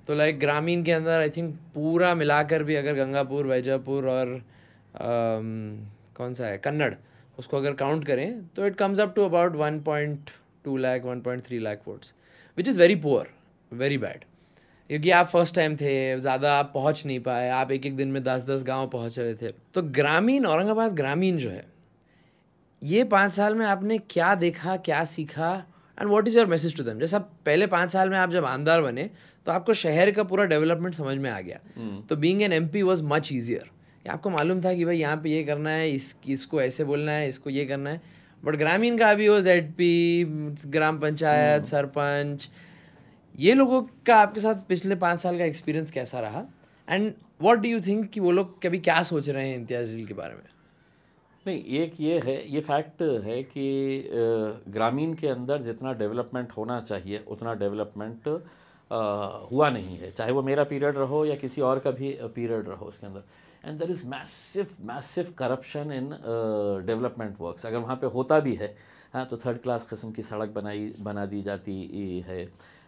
तो लाइक ग्रामीण के अंदर आई थिंक पूरा मिलाकर भी अगर गंगापुर वैजापुर और um, कौन सा है कन्नड़ उसको अगर काउंट करें तो it comes up to about one point two lakh one point three lakh votes which is very poor very bad क्योंकि आप फर्स्ट टाइम थे ज़्यादा आप पहुँच नहीं पाए आप एक एक दिन में दस दस गांव पहुँच रहे थे तो ग्रामीण औरंगाबाद ग्रामीण जो है ये पाँच साल में आपने क्या देखा क्या सीखा and what is your message to them जैसे आप पहले पाँच साल में आप जब आमदार बने तो आपको शहर का पूरा डेवलपमेंट समझ में आ गया hmm. तो being an M P was much easier आपको मालूम था कि भाई यहाँ पे ये करना है इस इसको ऐसे बोलना है इसको ये करना है बट ग्रामीण का अभी वो जेड पी ग्राम पंचायत हम्म। सरपंच ये लोगों का आपके साथ पिछले पाँच साल का एक्सपीरियंस कैसा रहा and what do you think कि वो लोग कभी क्या सोच रहे हैं इम्तियाज जलील के बारे में नहीं एक ये है ये फैक्ट है कि ग्रामीण के अंदर जितना डेवलपमेंट होना चाहिए उतना डेवलपमेंट हुआ नहीं है चाहे वो मेरा पीरियड रहो या किसी और का भी पीरियड रहो उसके अंदर and there is massive massive corruption in development works अगर वहाँ पे होता भी है हाँ तो थर्ड क्लास किस्म की सड़क बनाई बना दी जाती है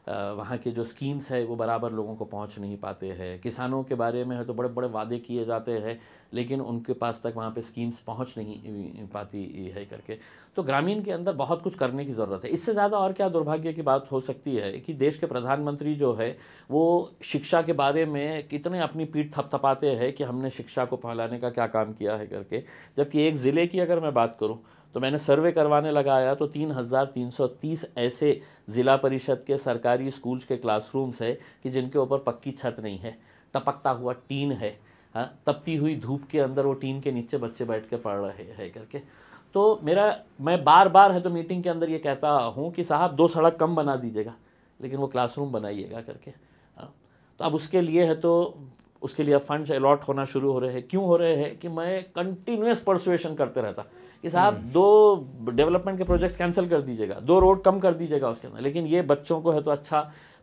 वहाँ के जो स्कीम्स है वो बराबर लोगों को पहुँच नहीं पाते हैं किसानों के बारे में है तो बड़े बड़े वादे किए जाते हैं लेकिन उनके पास तक वहाँ पे स्कीम्स पहुँच नहीं पाती है करके तो ग्रामीण के अंदर बहुत कुछ करने की ज़रूरत है इससे ज़्यादा और क्या दुर्भाग्य की बात हो सकती है कि देश के प्रधानमंत्री जो है वो शिक्षा के बारे में कितने अपनी पीठ थपथपाते हैं कि हमने शिक्षा को फैलाने का क्या काम किया है करके जबकि एक ज़िले की अगर मैं बात करूँ तो मैंने सर्वे करवाने लगाया तो 3,330 ऐसे ज़िला परिषद के सरकारी स्कूल्स के क्लासरूम्स है कि जिनके ऊपर पक्की छत नहीं है टपकता हुआ टीन है हाँ तपती हुई धूप के अंदर वो टीन के नीचे बच्चे बैठ के पढ़ रहे हैं करके तो मेरा मैं बार बार है तो मीटिंग के अंदर ये कहता हूँ कि साहब दो सड़क कम बना दीजिएगा लेकिन वो क्लासरूम बनाइएगा करके हाँ तो अब उसके लिए है तो उसके लिए फंड्स अलॉट होना शुरू हो रहे हैं क्यों हो रहे हैं कि मैं कंटिन्यूस परसुएशन करते रहता कि साहब हम्म। दो डेवलपमेंट के प्रोजेक्ट्स कैंसिल कर दीजिएगा दो रोड कम कर दीजिएगा उसके अंदर लेकिन ये बच्चों को है तो अच्छा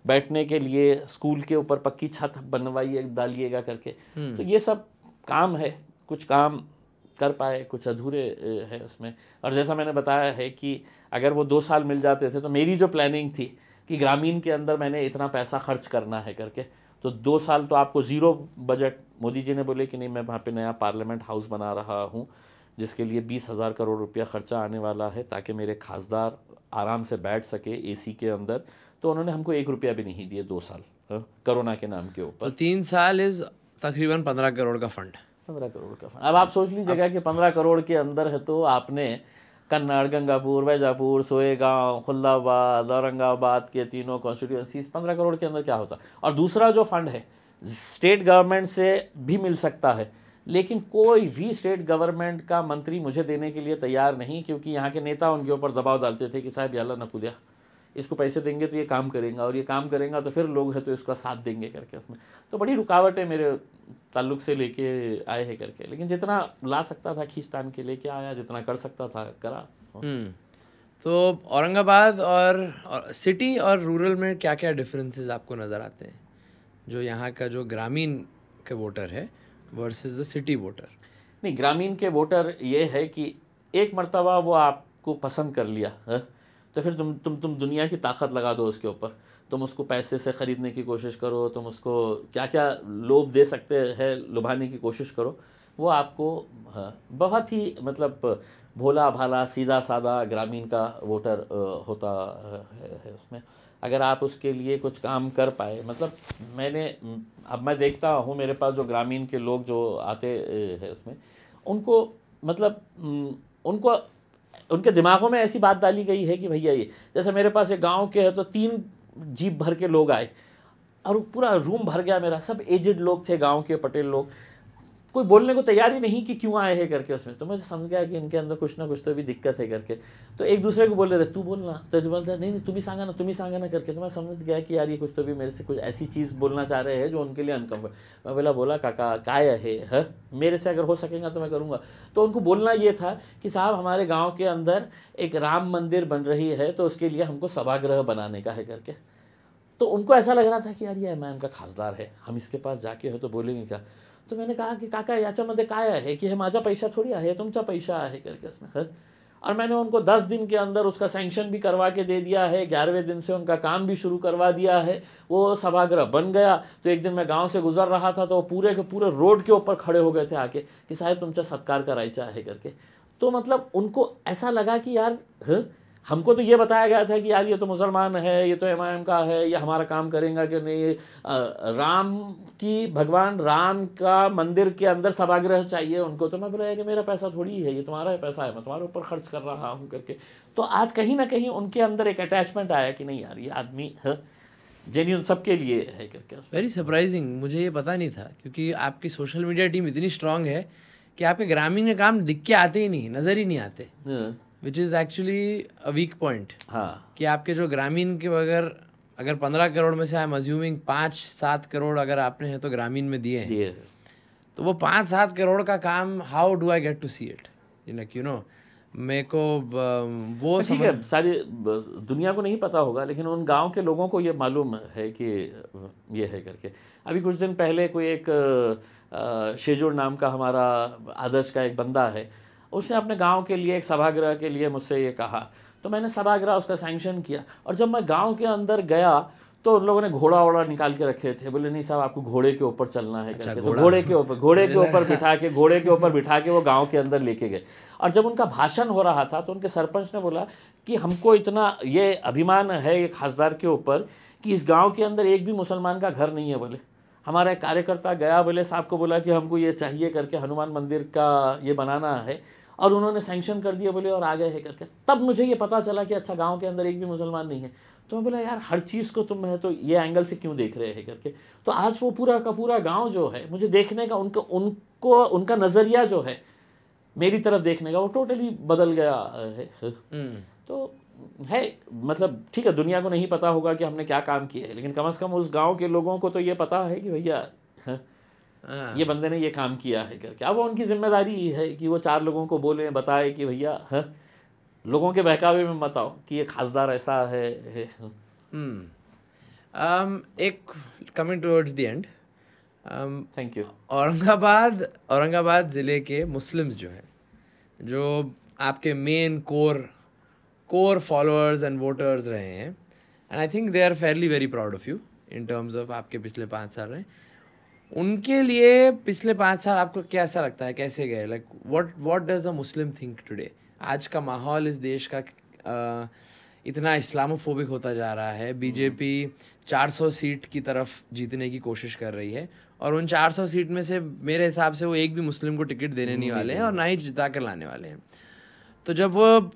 बैठने के लिए स्कूल के ऊपर पक्की छत बनवाइए डालिएगा करके हम्म। तो ये सब काम है कुछ काम कर पाए कुछ अधूरे है उसमें और जैसा मैंने बताया है कि अगर वो दो साल मिल जाते थे तो मेरी जो प्लानिंग थी कि ग्रामीण के अंदर मैंने इतना पैसा खर्च करना है करके तो दो साल तो आपको ज़ीरो बजट मोदी जी ने बोले कि नहीं मैं वहाँ पे नया पार्लियामेंट हाउस बना रहा हूँ जिसके लिए बीस हज़ार करोड़ रुपया खर्चा आने वाला है ताकि मेरे खासदार आराम से बैठ सके एसी के अंदर तो उन्होंने हमको एक रुपया भी नहीं दिया दो साल करोना हाँ, कोरोना के नाम के ऊपर तो तीन साल इज तकरीबन पंद्रह करोड़ का फंड पंद्रह करोड़ का फंड अब आप सोच लीजिएगा कि पंद्रह करोड़ के अंदर है तो आपने कन्नड़ गंगापुर वैजापुर सोएगांव खुल्लाबाद औरंगाबाद के तीनों कॉन्स्टिट्यूंसीज पंद्रह करोड़ के अंदर क्या होता और दूसरा जो फंड है स्टेट गवर्नमेंट से भी मिल सकता है लेकिन कोई भी स्टेट गवर्नमेंट का मंत्री मुझे देने के लिए तैयार नहीं क्योंकि यहाँ के नेता उनके ऊपर दबाव डालते थे कि साहब यहाँ नकुदिया इसको पैसे देंगे तो ये काम करेंगे और ये काम करेगा तो फिर लोग हैं तो इसका साथ देंगे करके उसमें तो बड़ी रुकावटें मेरे ताल्लुक से लेके आए हैं करके लेकिन जितना ला सकता था खींचतान के लेके आया जितना कर सकता था करा हम्म। तो औरंगाबाद और, और सिटी और रूरल में क्या क्या डिफरेंसेस आपको नज़र आते हैं जो यहाँ का जो ग्रामीण के वोटर है वर्सेस द सिटी वोटर नहीं ग्रामीण के वोटर ये है कि एक मरतबा वो आपको पसंद कर लिया है हाँ? तो फिर तुम तुम तुम दुनिया की ताकत लगा दो उसके ऊपर तुम उसको पैसे से ख़रीदने की कोशिश करो तुम उसको क्या क्या लोभ दे सकते हैं लुभाने की कोशिश करो वो आपको हाँ, बहुत ही मतलब भोला भाला सीधा सादा ग्रामीण का वोटर होता हाँ, है उसमें अगर आप उसके लिए कुछ काम कर पाए मतलब मैंने अब मैं देखता हूँ मेरे पास जो ग्रामीण के लोग जो आते हैं उसमें उनको मतलब उनको उनके दिमागों में ऐसी बात डाली गई है कि भैया ये जैसे मेरे पास एक गांव के है तो तीन जीप भर के लोग आए और पूरा रूम भर गया मेरा सब एजड लोग थे गांव के पटेल लोग कोई बोलने को तैयार ही नहीं कि क्यों आए हैं करके उसमें तो मैं समझ गया कि इनके अंदर कुछ ना कुछ तो भी दिक्कत है करके तो एक दूसरे को बोले रहे तू बोलना तो जो बोलता नहीं नहीं तुम ही सांगा ना तुम ही सांगा ना करके तो मैं समझ गया कि यार ये कुछ तो भी मेरे से कुछ ऐसी चीज़ बोलना चाह रहे हैं जो उनके लिए अनकम्फर्ट मैं बोला बोला काका काय है ह मेरे से अगर हो सकेगा तो मैं करूँगा तो उनको बोलना ये था कि साहब हमारे गाँव के अंदर एक राम मंदिर बन रही है तो उसके लिए हमको सभागृह बनाने का है करके तो उनको ऐसा लग रहा था कि यार ये मैं उनका खासदार है हम इसके पास जाके हो तो बोलेंगे क्या तो मैंने कहा कि काका मध्य काय है कि हे माझा पैसा थोड़ी है तुम्हारा पैसा है करके उसमें खैर और मैंने उनको दस दिन के अंदर उसका सैंक्शन भी करवा के दे दिया है ग्यारहवें दिन से उनका काम भी शुरू करवा दिया है वो सभागृह बन गया तो एक दिन मैं गांव से गुजर रहा था तो वो पूरे के पूरे रोड के ऊपर खड़े हो गए थे आके कि साहब तुमचा सत्कार कराई चाहे करके तो मतलब उनको ऐसा लगा कि यार हमको तो ये बताया गया था कि यार ये तो मुसलमान है ये तो एम का है ये हमारा काम करेगा कि नहीं राम की भगवान राम का मंदिर के अंदर सभाग्रह चाहिए उनको तो मैं बोला कि मेरा पैसा थोड़ी है ये तुम्हारा पैसा है मैं तुम्हारे ऊपर खर्च कर रहा हूँ करके तो आज कहीं ना कहीं उनके अंदर एक अटैचमेंट आया कि नहीं यार ये आदमी है हाँ, उन सबके लिए है करके वेरी सरप्राइजिंग मुझे ये पता नहीं था क्योंकि आपकी सोशल मीडिया टीम इतनी स्ट्रांग है कि आपके ग्रामीण काम दिख के आते ही नहीं नज़र ही नहीं आते हाँ। Which is actually a weak point हाँ कि आपके जो ग्रामीण के बगैर अगर पंद्रह करोड़ में से आई एम अज्यूमिंग पाँच सात करोड़ अगर आपने हैं तो ग्रामीण में दिए हैं तो वो पाँच सात करोड़ का काम how do I get to see it like you know मेरे को वो ठीक है सारी दुनिया को नहीं पता होगा लेकिन उन गांव के लोगों को ये मालूम है कि ये है करके अभी कुछ दिन पहले कोई एक शेजोड़ नाम का हमारा आदर्श का एक बंदा है उसने अपने गांव के लिए एक सभागृह के लिए मुझसे ये कहा तो मैंने सभागृह उसका सैंक्शन किया और जब मैं गाँव के अंदर गया तो उन लोगों ने घोड़ा वोड़ा निकाल के रखे थे बोले नहीं साहब आपको घोड़े के ऊपर चलना है अच्छा, तो घोड़े के ऊपर घोड़े के ऊपर [laughs] बिठा के घोड़े के ऊपर बिठा के वो गांव के अंदर लेके गए और जब उनका भाषण हो रहा था तो उनके सरपंच ने बोला कि हमको इतना ये अभिमान है ये खासदार के ऊपर कि इस गाँव के अंदर एक भी मुसलमान का घर नहीं है बोले हमारा एक कार्यकर्ता गया बोले साहब को बोला कि हमको ये चाहिए करके हनुमान मंदिर का ये बनाना है और उन्होंने सैंक्शन कर दिया बोले और आ गए है करके तब मुझे ये पता चला कि अच्छा गाँव के अंदर एक भी मुसलमान नहीं है तो मैं बोला यार हर चीज़ को तुम है तो ये एंगल से क्यों देख रहे हैं करके तो आज वो पूरा का पूरा गाँव जो है मुझे देखने का उनका उनको उनका नज़रिया जो है मेरी तरफ देखने का वो टोटली बदल गया है हम्म। तो है मतलब ठीक है दुनिया को नहीं पता होगा कि हमने क्या काम किया है लेकिन कम से कम उस गांव के लोगों को तो ये पता है कि भैया हाँ। हाँ। ये बंदे ने ये काम किया है करके अब वो उनकी जिम्मेदारी है कि वो चार लोगों को बोले बताए कि भैया हाँ, लोगों के बहकावे में मत आओ कि ये खासदार ऐसा है, है हम्म। um, एक coming towards the end thank you Aurangabad Aurangabad ज़िले के मुस्लिम्स जो हैं जो आपके main core core followers and voters रहे हैं and I think they are fairly very proud of you in terms of आपके पिछले पाँच साल रहे हैं उनके लिए पिछले पाँच साल आपको कैसा लगता है कैसे गए like what what does a Muslim think today आज का माहौल इस देश का आ, इतना इस्लामोफोबिक होता जा रहा है हम्म। बीजेपी 400 सीट की तरफ जीतने की कोशिश कर रही है और उन 400 सीट में से मेरे हिसाब से वो एक भी मुस्लिम को टिकट देने नहीं हम्म, वाले हैं और ना ही जिता कर लाने वाले हैं तो जब वो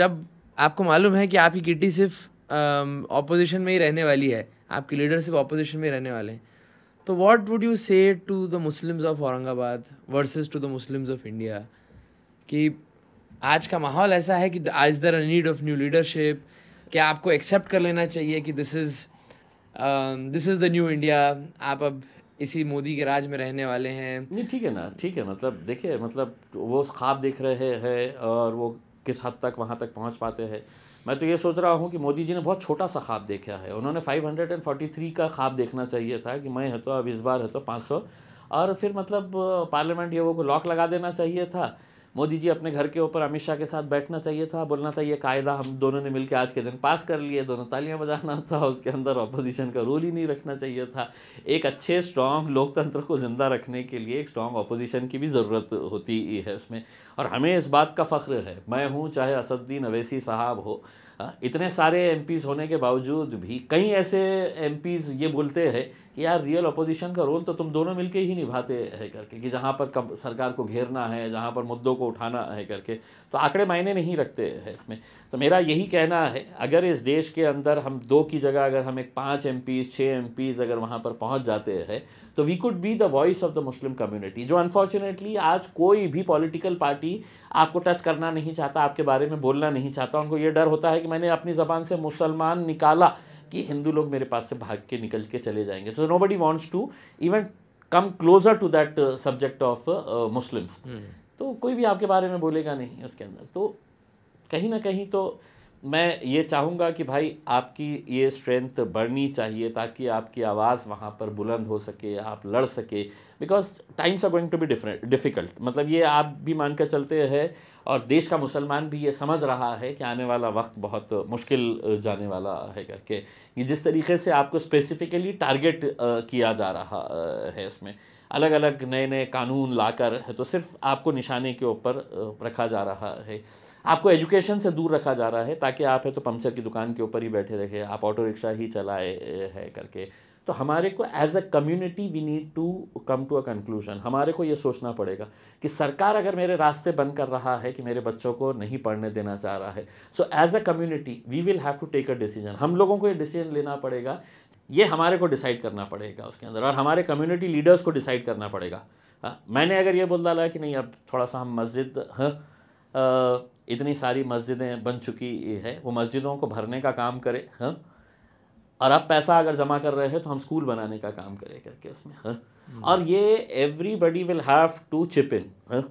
जब आपको मालूम है कि आपकी किटी सिर्फ ऑपोजिशन में ही रहने वाली है आपकी सिर्फ ऑपोजिशन में ही रहने वाले हैं तो what would you say to the Muslims of Aurangabad versus to the Muslims of India कि आज का माहौल ऐसा है कि आज there a need of new leadership क्या आपको एक्सेप्ट कर लेना चाहिए कि this is this is the new India आप अब इसी मोदी के राज में रहने वाले हैं नहीं ठीक है ना ठीक है मतलब देखिए मतलब वो ख्वाब देख रहे हैं और वो किस हद तक वहाँ तक पहुँच पाते हैं मैं तो ये सोच रहा हूँ कि मोदी जी ने बहुत छोटा सा ख्वाब देखा है उन्होंने 543 का ख्वाब देखना चाहिए था कि मैं है तो अब इस बार है तो 500 और फिर मतलब पार्लियामेंट ये वो को लॉक लगा देना चाहिए था मोदी जी अपने घर के ऊपर अमित शाह के साथ बैठना चाहिए था बोलना था ये कायदा हम दोनों ने मिलकर आज के दिन पास कर लिए दोनों तालियां बजाना था उसके अंदर ऑपोजिशन का रोल ही नहीं रखना चाहिए था एक अच्छे स्ट्रांग लोकतंत्र को ज़िंदा रखने के लिए एक स्ट्रॉन्ग अपोजिशन की भी ज़रूरत होती है उसमें और हमें इस बात का फ़ख्र है मैं हूँ चाहे असद्दीन अवैसी साहब हो इतने सारे एम होने के बावजूद भी कई ऐसे एम ये बोलते हैं कि यार रियल अपोजिशन का रोल तो तुम दोनों मिलके ही निभाते है करके कि जहाँ पर कम सरकार को घेरना है जहाँ पर मुद्दों को उठाना है करके तो आंकड़े मायने नहीं रखते हैं इसमें तो मेरा यही कहना है अगर इस देश के अंदर हम दो की जगह अगर हम एक पाँच एम पी छः एम पीज अगर वहाँ पर पहुँच जाते हैं तो we could be the voice of the Muslim community जो अनफॉर्चुनेटली आज कोई भी पॉलिटिकल पार्टी आपको टच करना नहीं चाहता आपके बारे में बोलना नहीं चाहता उनको ये डर होता है कि मैंने अपनी ज़बान से मुसलमान निकाला कि हिंदू लोग मेरे पास से भाग के निकल के चले जाएंगे so nobody wants to even come closer to that subject of Muslims तो कोई भी आपके बारे में बोलेगा नहीं उसके अंदर तो कहीं ना कहीं तो मैं ये चाहूँगा कि भाई आपकी ये स्ट्रेंथ बढ़नी चाहिए ताकि आपकी आवाज़ वहाँ पर बुलंद हो सके आप लड़ सके because times are going to be different difficult मतलब ये आप भी मान कर चलते हैं और देश का मुसलमान भी ये समझ रहा है कि आने वाला वक्त बहुत मुश्किल जाने वाला है करके ये जिस तरीके से आपको स्पेसिफिकली टारगेट किया जा रहा है इसमें अलग अलग नए नए कानून लाकर है तो सिर्फ आपको निशाने के ऊपर रखा जा रहा है आपको एजुकेशन से दूर रखा जा रहा है ताकि आप है तो पंचर की दुकान के ऊपर ही बैठे रहे आप ऑटो रिक्शा ही चलाए है करके तो हमारे को as a community we need to come to a conclusion हमारे को ये सोचना पड़ेगा कि सरकार अगर मेरे रास्ते बंद कर रहा है कि मेरे बच्चों को नहीं पढ़ने देना चाह रहा है so as a community we will have to take a decision हम लोगों को ये डिसीजन लेना पड़ेगा ये हमारे को डिसाइड करना पड़ेगा उसके अंदर और हमारे कम्युनिटी लीडर्स को डिसाइड करना पड़ेगा हाँ मैंने अगर ये बोल डाला कि नहीं अब थोड़ा सा हम मस्जिद हाँ इतनी सारी मस्जिदें बन चुकी है वो मस्जिदों को भरने का काम करें हाँ और अब पैसा अगर जमा कर रहे हैं तो हम स्कूल बनाने का काम करें करके उसमें हाँ हम्म। और ये everybody will have to chip in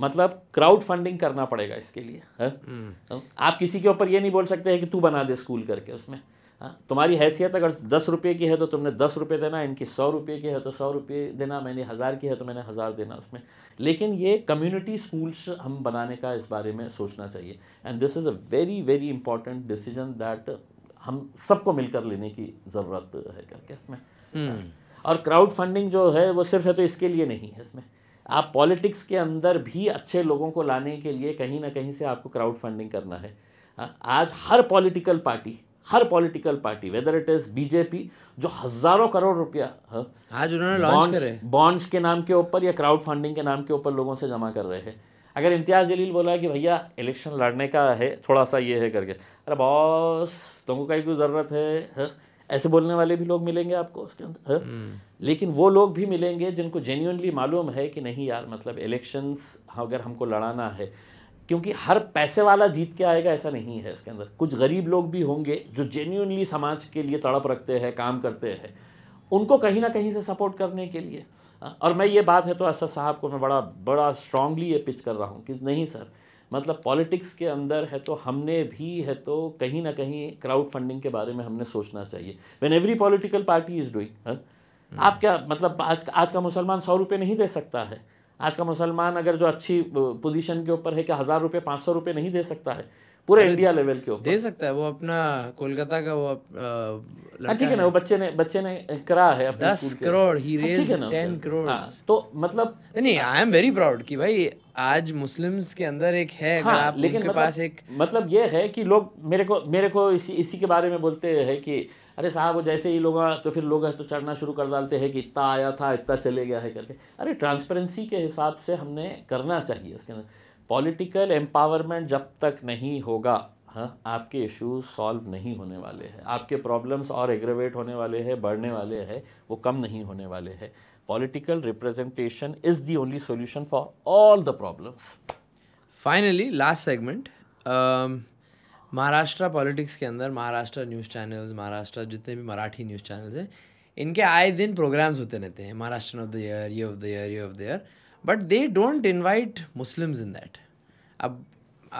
मतलब क्राउड फंडिंग करना पड़ेगा इसके लिए हाँ हम्म। तो आप किसी के ऊपर ये नहीं बोल सकते हैं कि तू बना दे स्कूल करके उसमें हाँ। तुम्हारी हैसियत अगर दस रुपये की है तो तुमने दस रुपये देना इनकी सौ रुपये की है तो सौ रुपये देना मैंने हज़ार की है तो मैंने हज़ार देना उसमें लेकिन ये कम्युनिटी स्कूल्स हम बनाने का इस बारे में सोचना चाहिए and this is a very very important decision that हम सबको मिलकर लेने की ज़रूरत है करके इसमें हम्म। हाँ। और क्राउड फंडिंग जो है वो सिर्फ है तो इसके लिए नहीं है इसमें आप पॉलिटिक्स के अंदर भी अच्छे लोगों को लाने के लिए कहीं ना कहीं से आपको क्राउड फंडिंग करना है हाँ, आज हर पॉलिटिकल पार्टी हर political party whether it is BJP जो हजारों करोड़ रुपया हाँ, आज उन्होंने लॉन्च करे बॉन्ड्स के नाम के ऊपर या क्राउड फंडिंग के नाम के ऊपर लोगों से जमा कर रहे हैं अगर इम्तियाज़ जलील बोला कि भैया इलेक्शन लड़ने का है थोड़ा सा ये है करके अरे बॉस तुमको कहीं कोई ज़रूरत है, हाँ? ऐसे बोलने वाले भी लोग मिलेंगे आपको उसके अंदर hmm. लेकिन वो लोग भी मिलेंगे जिनको जेन्यूनली मालूम है कि नहीं यार मतलब इलेक्शंस अगर हमको लड़ाना है क्योंकि हर पैसे वाला जीत के आएगा ऐसा नहीं है इसके अंदर कुछ गरीब लोग भी होंगे जो जेन्यूनली समाज के लिए तड़प रखते हैं काम करते हैं उनको कहीं ना कहीं से सपोर्ट करने के लिए और मैं ये बात है तो असद साहब को मैं बड़ा बड़ा स्ट्रांगली ये पिच कर रहा हूँ कि नहीं सर मतलब पॉलिटिक्स के अंदर है तो हमने भी है तो कहीं ना कहीं क्राउड फंडिंग के बारे में हमने सोचना चाहिए when every political party is doing आप क्या मतलब आज आज का मुसलमान सौ रुपये नहीं दे सकता है आज का मुसलमान अगर जो अच्छी पोजीशन के ऊपर है कि हज़ार रुपये पाँच सौ रुपये नहीं दे सकता है पूरे इंडिया लेवल के ऊपर दे सकता है वो अपना कोलकाता का वो हाँ, ठीक है ना वो बच्चे ने बच्चे ने करा है दस crore he raise ten crore तो मतलब नहीं आई एम वेरी प्राउड कि भाई आज मुस्लिम्स के अंदर एक है हाँ, आप लेकिन उनके मतलब, पास एक मतलब ये है कि लोग मेरे को मेरे को इसी इसी के बारे में बोलते हैं कि अरे साहब वो जैसे ही लोग तो फिर लोग तो चढ़ना शुरू कर डालते हैं कि इतना आया था इतना चले गया है करके अरे ट्रांसपेरेंसी के हिसाब से हमने करना चाहिए उसके अंदर पॉलिटिकल एम्पावरमेंट जब तक नहीं होगा हाँ आपके इश्यूज सॉल्व नहीं होने वाले हैं आपके प्रॉब्लम्स और एग्रेवेट होने वाले हैं बढ़ने वाले हैं वो कम नहीं होने वाले हैं political representation is the only solution for all the problems finally last segment Maharashtra politics के अंदर महाराष्ट्र न्यूज़ चैनल्स महाराष्ट्र जितने भी मराठी न्यूज़ चैनल्स हैं इनके आए दिन प्रोग्राम्स होते रहते हैं महाराष्ट्र ऑफ द ईयर ये ऑफ द ईयर ये of the year but they don't invite Muslims in that अब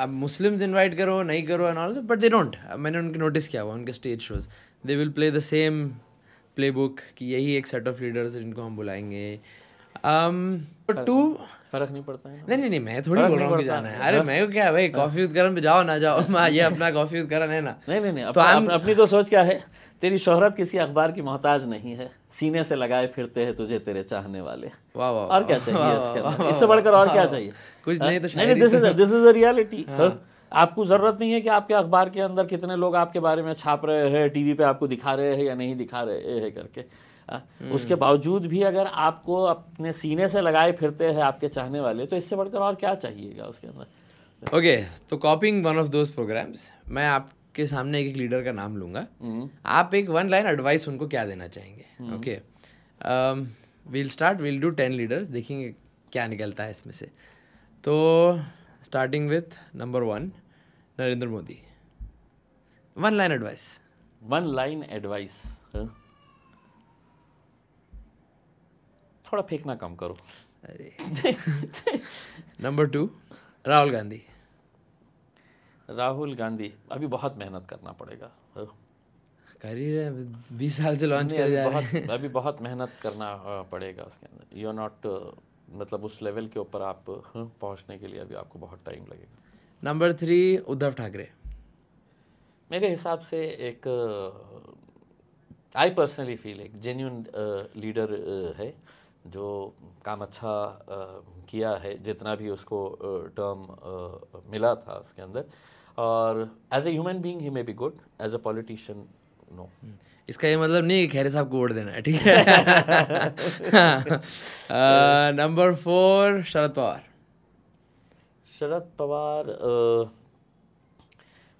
अब मुस्लिम्स इन्वाइट करो नहीं करो and all but they don't मैंने उनके नोटिस किया हुआ उनके stage shows they will play the same playbook कि यही एक सेट ऑफ लीडर्स जिनको हम बुलाएंगे टू um, फर्क नहीं पड़ता है नहीं नहीं नहीं मैं थोड़ी बोल रहा हूँ कि जाना है अरे मैं क्या भाई कॉफी पे जाओ ना जाओ [laughs] ये अपना कॉफी है ना नहीं नहीं नहीं तो अपनी तो सोच क्या है तेरी शोहरत किसी अखबार की मोहताज नहीं है सीने से लगाए फिरते हैं तुझे तेरे चाहने वाले वाह वाह और क्या चाहिए इससे बढ़कर और क्या चाहिए कुछ हाँ? नहीं तो नहीं this is this is a reality आपको ज़रूरत नहीं है कि आपके अखबार के अंदर कितने लोग आपके बारे में छाप रहे हैं टीवी पे आपको दिखा रहे हैं या नहीं दिखा रहे हैं करके हाँ, हम्म। उसके बावजूद भी अगर आपको अपने सीने से लगाए फिरते हैं आपके चाहने वाले तो इससे बढ़कर और क्या चाहिएगा उसके अंदर ओके तो copying one of those programs मैं आपके सामने एक एक लीडर का नाम लूंगा हम्म। आप एक वन लाइन एडवाइस उनको क्या देना चाहेंगे okay we'll start we'll do ten leaders देखेंगे क्या निकलता है इसमें से तो starting with number one Narendra Modi one line advice one line advice थोड़ा फेंकना कम करो अरे नंबर [laughs] टू राहुल गांधी राहुल गांधी अभी बहुत मेहनत करना पड़ेगा कर ही रहे बीस साल से लॉन्च कर रहे हैं अभी बहुत मेहनत करना पड़ेगा उसके अंदर यू आर नॉट मतलब उस लेवल के ऊपर आप पहुंचने के लिए अभी आपको बहुत टाइम लगेगा नंबर थ्री उद्धव ठाकरे मेरे हिसाब से एक आई पर्सनली फील एक जेन्यून लीडर है जो काम अच्छा आ, किया है जितना भी उसको टर्म आ, मिला था उसके अंदर और as a human being he may be good as a politician no इसका ये मतलब नहीं खैर साहब को वोट देना है ठीक है नंबर [laughs] फोर हाँ। शरद पवार शरद पवार आ,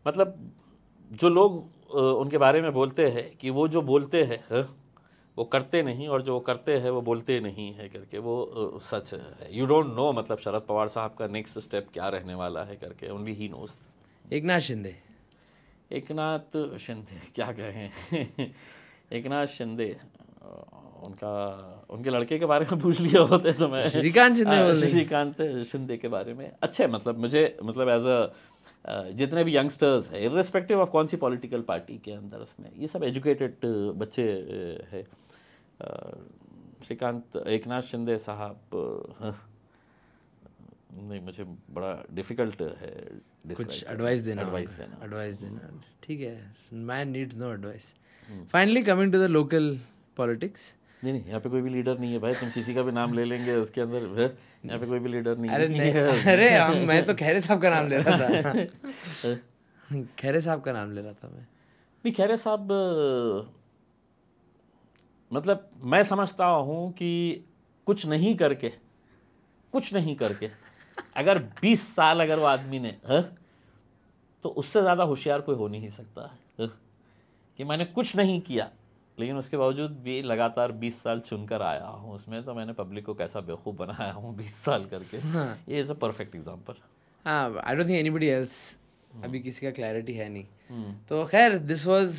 मतलब जो लोग उनके बारे में बोलते हैं कि वो जो बोलते हैं हाँ, वो करते नहीं और जो वो करते हैं वो बोलते नहीं है करके वो सच है यू डोंट नो मतलब शरद पवार साहब का नेक्स्ट स्टेप क्या रहने वाला है करके ओनली ही नोस एक नाथ शिंदे एक नाथ शिंदे क्या कहें [laughs] एक नाथ शिंदे उनका उनके लड़के के बारे में पूछ लिया होते तो मैं श्रीकांत शिंदे हाँ, श्रीकांत शिंदे के बारे में अच्छे मतलब मुझे मतलब एज अ जितने भी यंगस्टर्स हैं इरेस्पेक्टिव ऑफ कौन सी पॉलिटिकल पार्टी के अंदर उसमें ये सब एजुकेटेड बच्चे हैं श्रीकांत एकनाथ शिंदे साहब [laughs] नहीं मुझे बड़ा डिफिकल्ट है कुछ एडवाइस देना एडवाइस देना एडवाइस देना हम्म। ठीक है man needs no advice finally coming to the local politics नहीं नहीं यहाँ पे कोई भी लीडर नहीं है भाई तुम किसी का भी नाम ले लेंगे उसके अंदर यहाँ पे कोई भी लीडर नहीं अरे नहीं [laughs] अरे हम मैं तो खैरे साहब का नाम ले रहा था [laughs] खैरे साहब का नाम ले रहा था मैं नहीं खैरे साहब मतलब मैं समझता हूँ कि कुछ नहीं करके कुछ नहीं करके अगर 20 साल अगर वो आदमी ने है? हाँ, तो उससे ज़्यादा होशियार कोई हो नहीं सकता है? हाँ, कि मैंने कुछ नहीं किया लेकिन उसके बावजूद भी लगातार 20 साल चुनकर आया हूँ उसमें तो मैंने पब्लिक को कैसा बेवकूफ़ बनाया हूँ 20 साल करके हाँ। ये इज़ अ परफेक्ट एग्जाम्पल हाँ I don't think anybody else अभी किसी का क्लैरिटी है नहीं हम्म। तो खैर this was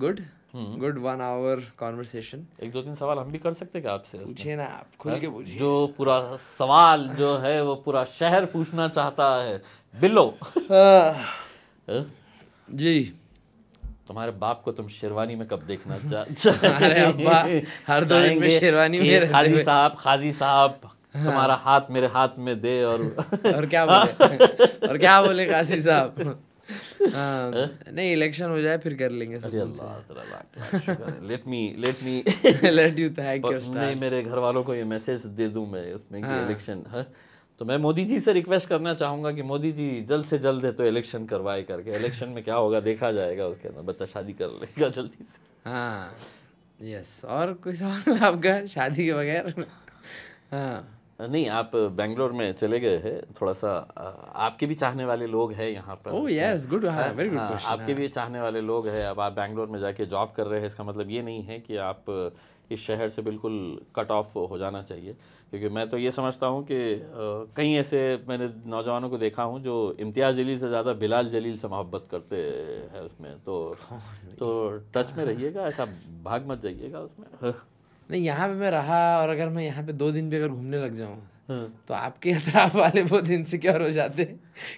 good good one hour conversation एक दो तीन सवाल हम भी कर सकते क्या आपसे पूछिए ना आप खुल हाँ? के पूछिए जो पूरा सवाल जो है वो पूरा शहर पूछना चाहता है बिल्लो हाँ। हाँ? जी तुम्हारे बाप को तुम शेरवानी में कब देखना चाह [laughs] हर दो दिन में शेरवानी में खाजी साहब खाजी साहब तुम्हारा हाथ मेरे हाथ में दे और और क्या बोले [laughs] और क्या बोले काशी साहब हाँ, हाँ? नहीं इलेक्शन हो जाए फिर कर लेंगे let me let me let you thank your नहीं मेरे घर वालों को ये मैसेज दे दूं मैं उसमें कि इलेक्शन हाँ।, हाँ तो मैं मोदी जी से रिक्वेस्ट करना चाहूँगा कि मोदी जी जल्द से जल्द है तो इलेक्शन करवाए करके इलेक्शन में क्या होगा देखा जाएगा उसके अंदर बच्चा शादी कर लेगा जल्दी से हाँ यस और कोई सवाल आपका शादी के बगैर हाँ नहीं आप बेंगलोर में चले गए हैं थोड़ा सा आपके भी चाहने वाले लोग हैं यहाँ पर oh yes good very good आपके हाँ। भी चाहने वाले लोग हैं अब आप बेंगलोर में जाके जॉब कर रहे हैं इसका मतलब ये नहीं है कि आप इस शहर से बिल्कुल कट ऑफ हो जाना चाहिए क्योंकि मैं तो ये समझता हूँ कि कई ऐसे मैंने नौजवानों को देखा हूँ जो इम्तियाज़ जलील से ज़्यादा बिलाल जलील से मोहब्बत करते हैं उसमें तो [laughs] तो टच में रहिएगा ऐसा भाग मत जाइएगा उसमें नहीं यहाँ पे मैं रहा और अगर मैं यहाँ पे दो दिन भी अगर घूमने लग जाऊँ हाँ। तो आपके अतराफ तो वाले बहुत इनसिक्योर हो जाते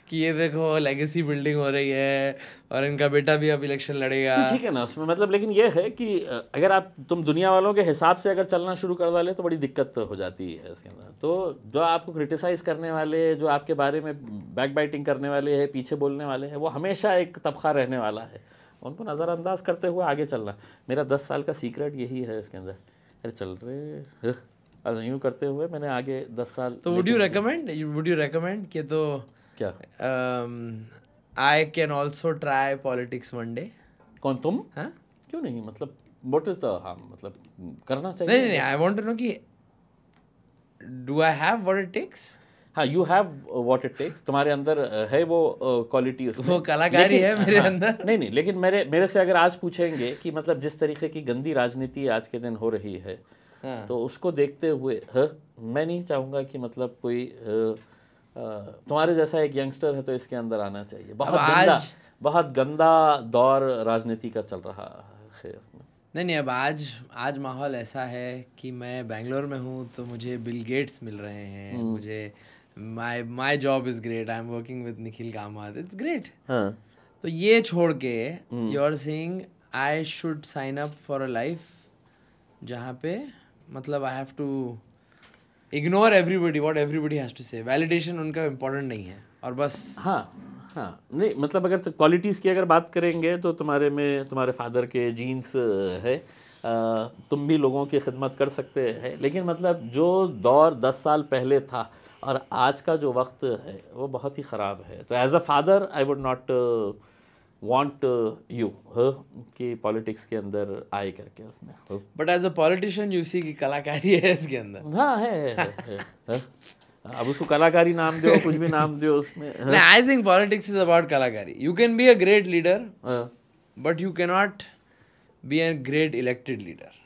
कि ये देखो लेगेसी बिल्डिंग हो रही है और इनका बेटा भी अब इलेक्शन लड़ेगा ठीक है ना उसमें मतलब लेकिन ये है कि अगर आप तुम दुनिया वालों के हिसाब से अगर चलना शुरू कर डाले तो बड़ी दिक्कत हो जाती है इसके अंदर तो जो आपको क्रिटिसाइज़ करने वाले जो आपके बारे में बैक बाइटिंग करने वाले हैं पीछे बोलने वाले हैं वो हमेशा एक तबका रहने वाला है उनको नज़रअंदाज करते हुए आगे चलना मेरा दस साल का सीक्रेट यही है इसके अंदर अरे चल रहे [laughs] अरे यूँ करते हुए मैंने आगे दस साल तो would you recommend would you recommend कि तो क्या I can also try politics one day कौन तुम हाँ क्यों नहीं मतलब वॉट इज द हाँ मतलब करना चाहिए नहीं नहीं आई वॉन्ट टू नो कि do I have what it takes हाँ you have what it takes तुम्हारे अंदर uh, है वो क्वालिटी uh, वो कलाकारी है मेरे हाँ, अंदर नहीं नहीं लेकिन मेरे मेरे से अगर आज पूछेंगे कि मतलब जिस तरीके की गंदी राजनीति आज के दिन हो रही है हाँ. तो उसको देखते हुए हा? मैं नहीं चाहूँगा कि मतलब कोई हा? Uh, uh, तुम्हारे जैसा एक यंगस्टर है तो इसके अंदर आना चाहिए बहुत गंदा आज... बहुत गंदा दौर राजनीति का चल रहा है नहीं नहीं अब आज आज माहौल ऐसा है कि मैं बेंगलोर में हूँ तो मुझे बिल गेट्स मिल रहे हैं हम्म। मुझे my my job is great I am working with Nikhil it's it's great तो ये छोड़ के you are saying I should sign up for a life जहाँ पे मतलब I have to ignore everybody what everybody has to say validation उनका important नहीं है और बस हाँ हाँ नहीं मतलब अगर क्वालिटीज़ तो की अगर बात करेंगे तो तुम्हारे में तुम्हारे फादर के जीन्स है तुम भी लोगों की खिदमत कर सकते हैं लेकिन मतलब जो दौर दस साल पहले था और आज का जो वक्त है वो बहुत ही ख़राब है तो as a father I would not want you कि पॉलिटिक्स के अंदर आए करके उसमें but as a politician you see की कलाकारी है इसके अंदर हाँ है, है, है, है अब उसको कलाकारी नाम दो कुछ भी नाम दो उसमें I think politics is about कलाकारी you can be a great leader but you can not be a great elected leader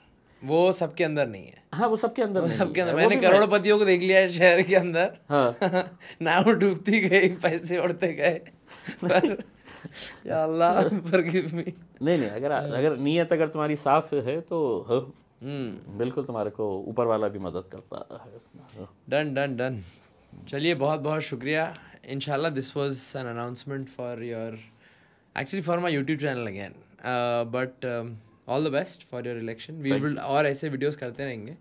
वो सबके अंदर नहीं है हाँ वो सबके अंदर नहीं सबके अंदर मैंने करोड़पतियों को देख लिया है शहर के अंदर हाँ [laughs] नाव डूबती गई पैसे उड़ते गए [laughs] पर या अल्लाह फॉरगिव मी नहीं नहीं अगर अगर नीयत अगर तुम्हारी साफ है तो हम्म। बिल्कुल तुम्हारे को ऊपर वाला भी मदद करता है डन डन डन चलिए बहुत बहुत शुक्रिया इनशाला this was an announcement for your actually for my YouTube channel again but all the best for your election we will और ऐसे वीडियोस करते रहेंगे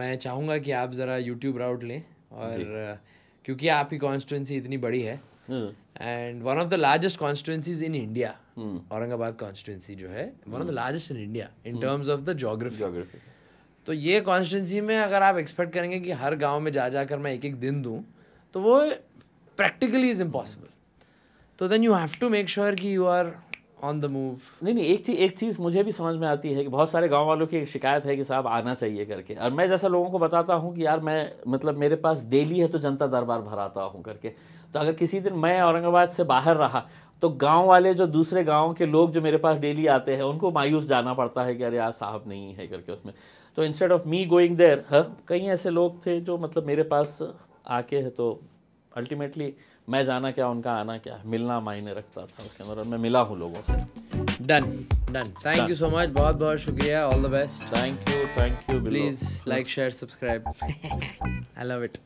मैं चाहूँगा कि आप ज़रा यूट्यूब राउट लें और क्योंकि आपकी कॉन्स्टिट्यूंसी इतनी बड़ी है and one of the largest constituencies in India Aurangabad constituency जो है one of the largest in India in terms of the geography तो ये कॉन्स्टिट्यूंसी में अगर आप एक्सपेक्ट करेंगे कि हर गांव में जा जाकर मैं एक एक दिन दूँ तो वो प्रैक्टिकली इज इम्पॉसिबल तो then you have to make sure कि you are on the move नहीं नहीं एक चीज़ एक चीज़ मुझे भी समझ में आती है कि बहुत सारे गांव वालों की एक शिकायत है कि साहब आना चाहिए करके और मैं जैसा लोगों को बताता हूँ कि यार मैं मतलब मेरे पास डेली है तो जनता दरबार भराता हूँ करके तो अगर किसी दिन मैं औरंगाबाद से बाहर रहा तो गांव वाले जो दूसरे गांव के लोग जो मेरे पास डेली आते हैं उनको मायूस जाना पड़ता है कि अरे यार साहब नहीं है करके उसमें तो instead of me going there कई ऐसे लोग थे जो मतलब मेरे पास आके है तो अल्टीमेटली मैं जाना क्या उनका आना क्या मिलना मायने रखता था उसके अंदर मैं मिला हूँ लोगों से done done thank you so much बहुत बहुत शुक्रिया all the best thank you thank you please like share subscribe I love it